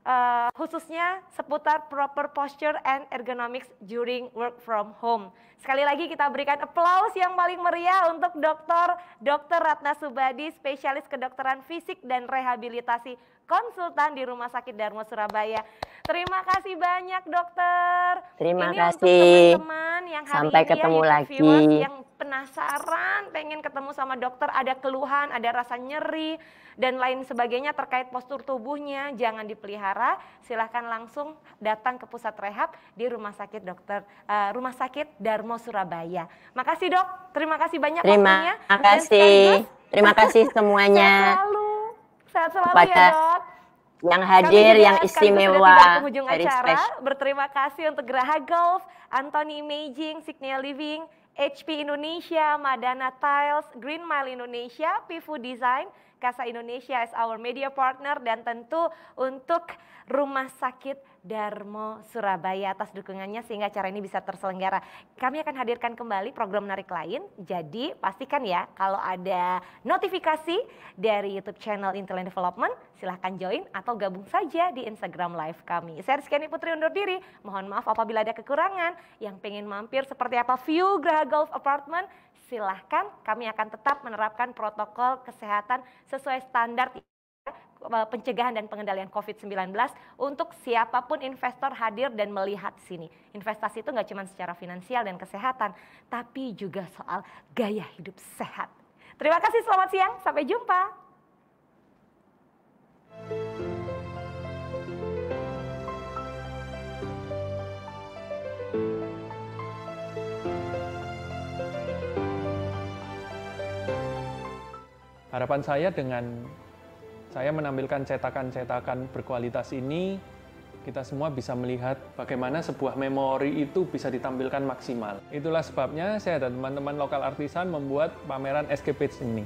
uh, khususnya seputar proper posture and ergonomics during work from home. Sekali lagi kita berikan aplaus yang paling meriah untuk Dr. Dr. Ratna Subadi, spesialis kedokteran fisik dan rehabilitasi konsultan di Rumah Sakit Darmo Surabaya. Terima kasih banyak dokter. Terima ini kasih. Untuk teman-teman yang hari Sampai ini ya, ketemu ya, lagi. yang penasaran, pengen ketemu sama dokter, ada keluhan, ada rasa nyeri dan lain sebagainya terkait postur tubuhnya, jangan dipelihara. Silahkan langsung datang ke pusat rehab di Rumah Sakit Dokter uh, Rumah Sakit Darmo Surabaya. Makasih dok, terima kasih banyak terima Terima kasih. Terima kasih semuanya. (laughs) Selalu Sehat selalu kepada ya, Dok. Yang hadir, yang istimewa dari acara. Berterima kasih untuk Geraha Golf, Anthony Imaging, Signia Living, HP Indonesia, Madana Tiles, Green Mile Indonesia, Pifu Design, Kasa Indonesia as our media partner dan tentu untuk Rumah Sakit Darmo Surabaya atas dukungannya sehingga acara ini bisa terselenggara. Kami akan hadirkan kembali program menarik lain. Jadi pastikan ya kalau ada notifikasi dari YouTube channel Intel Development silahkan join atau gabung saja di Instagram live kami. Saya Rizky Putri undur diri. Mohon maaf apabila ada kekurangan. Yang pengen mampir seperti apa view Graha Golf Apartment silahkan kami akan tetap menerapkan protokol kesehatan sesuai standar e, pencegahan dan pengendalian COVID-19 untuk siapapun investor hadir dan melihat sini. Investasi itu nggak cuma secara finansial dan kesehatan, tapi juga soal gaya hidup sehat. Terima kasih, selamat siang, sampai jumpa. harapan saya dengan saya menampilkan cetakan-cetakan berkualitas ini, kita semua bisa melihat bagaimana sebuah memori itu bisa ditampilkan maksimal. Itulah sebabnya saya dan teman-teman lokal artisan membuat pameran SK ini.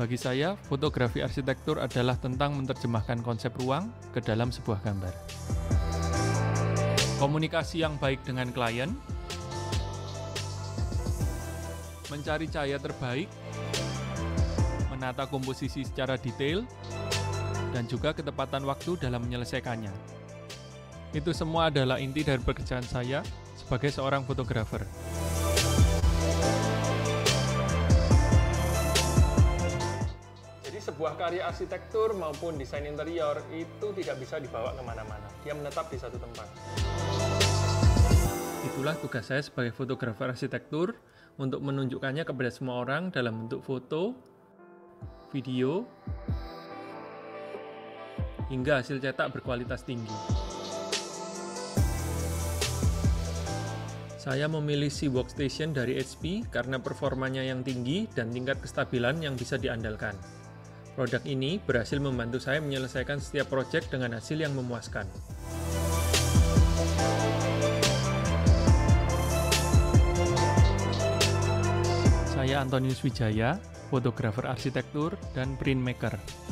Bagi saya, fotografi arsitektur adalah tentang menerjemahkan konsep ruang ke dalam sebuah gambar. Komunikasi yang baik dengan klien, mencari cahaya terbaik, menata komposisi secara detail, dan juga ketepatan waktu dalam menyelesaikannya. Itu semua adalah inti dari pekerjaan saya sebagai seorang fotografer. sebuah karya arsitektur maupun desain interior itu tidak bisa dibawa kemana-mana. Dia menetap di satu tempat. Itulah tugas saya sebagai fotografer arsitektur untuk menunjukkannya kepada semua orang dalam bentuk foto, video, hingga hasil cetak berkualitas tinggi. Saya memilih si workstation dari HP karena performanya yang tinggi dan tingkat kestabilan yang bisa diandalkan. Produk ini berhasil membantu saya menyelesaikan setiap proyek dengan hasil yang memuaskan. Saya Antonius Wijaya, fotografer arsitektur dan printmaker.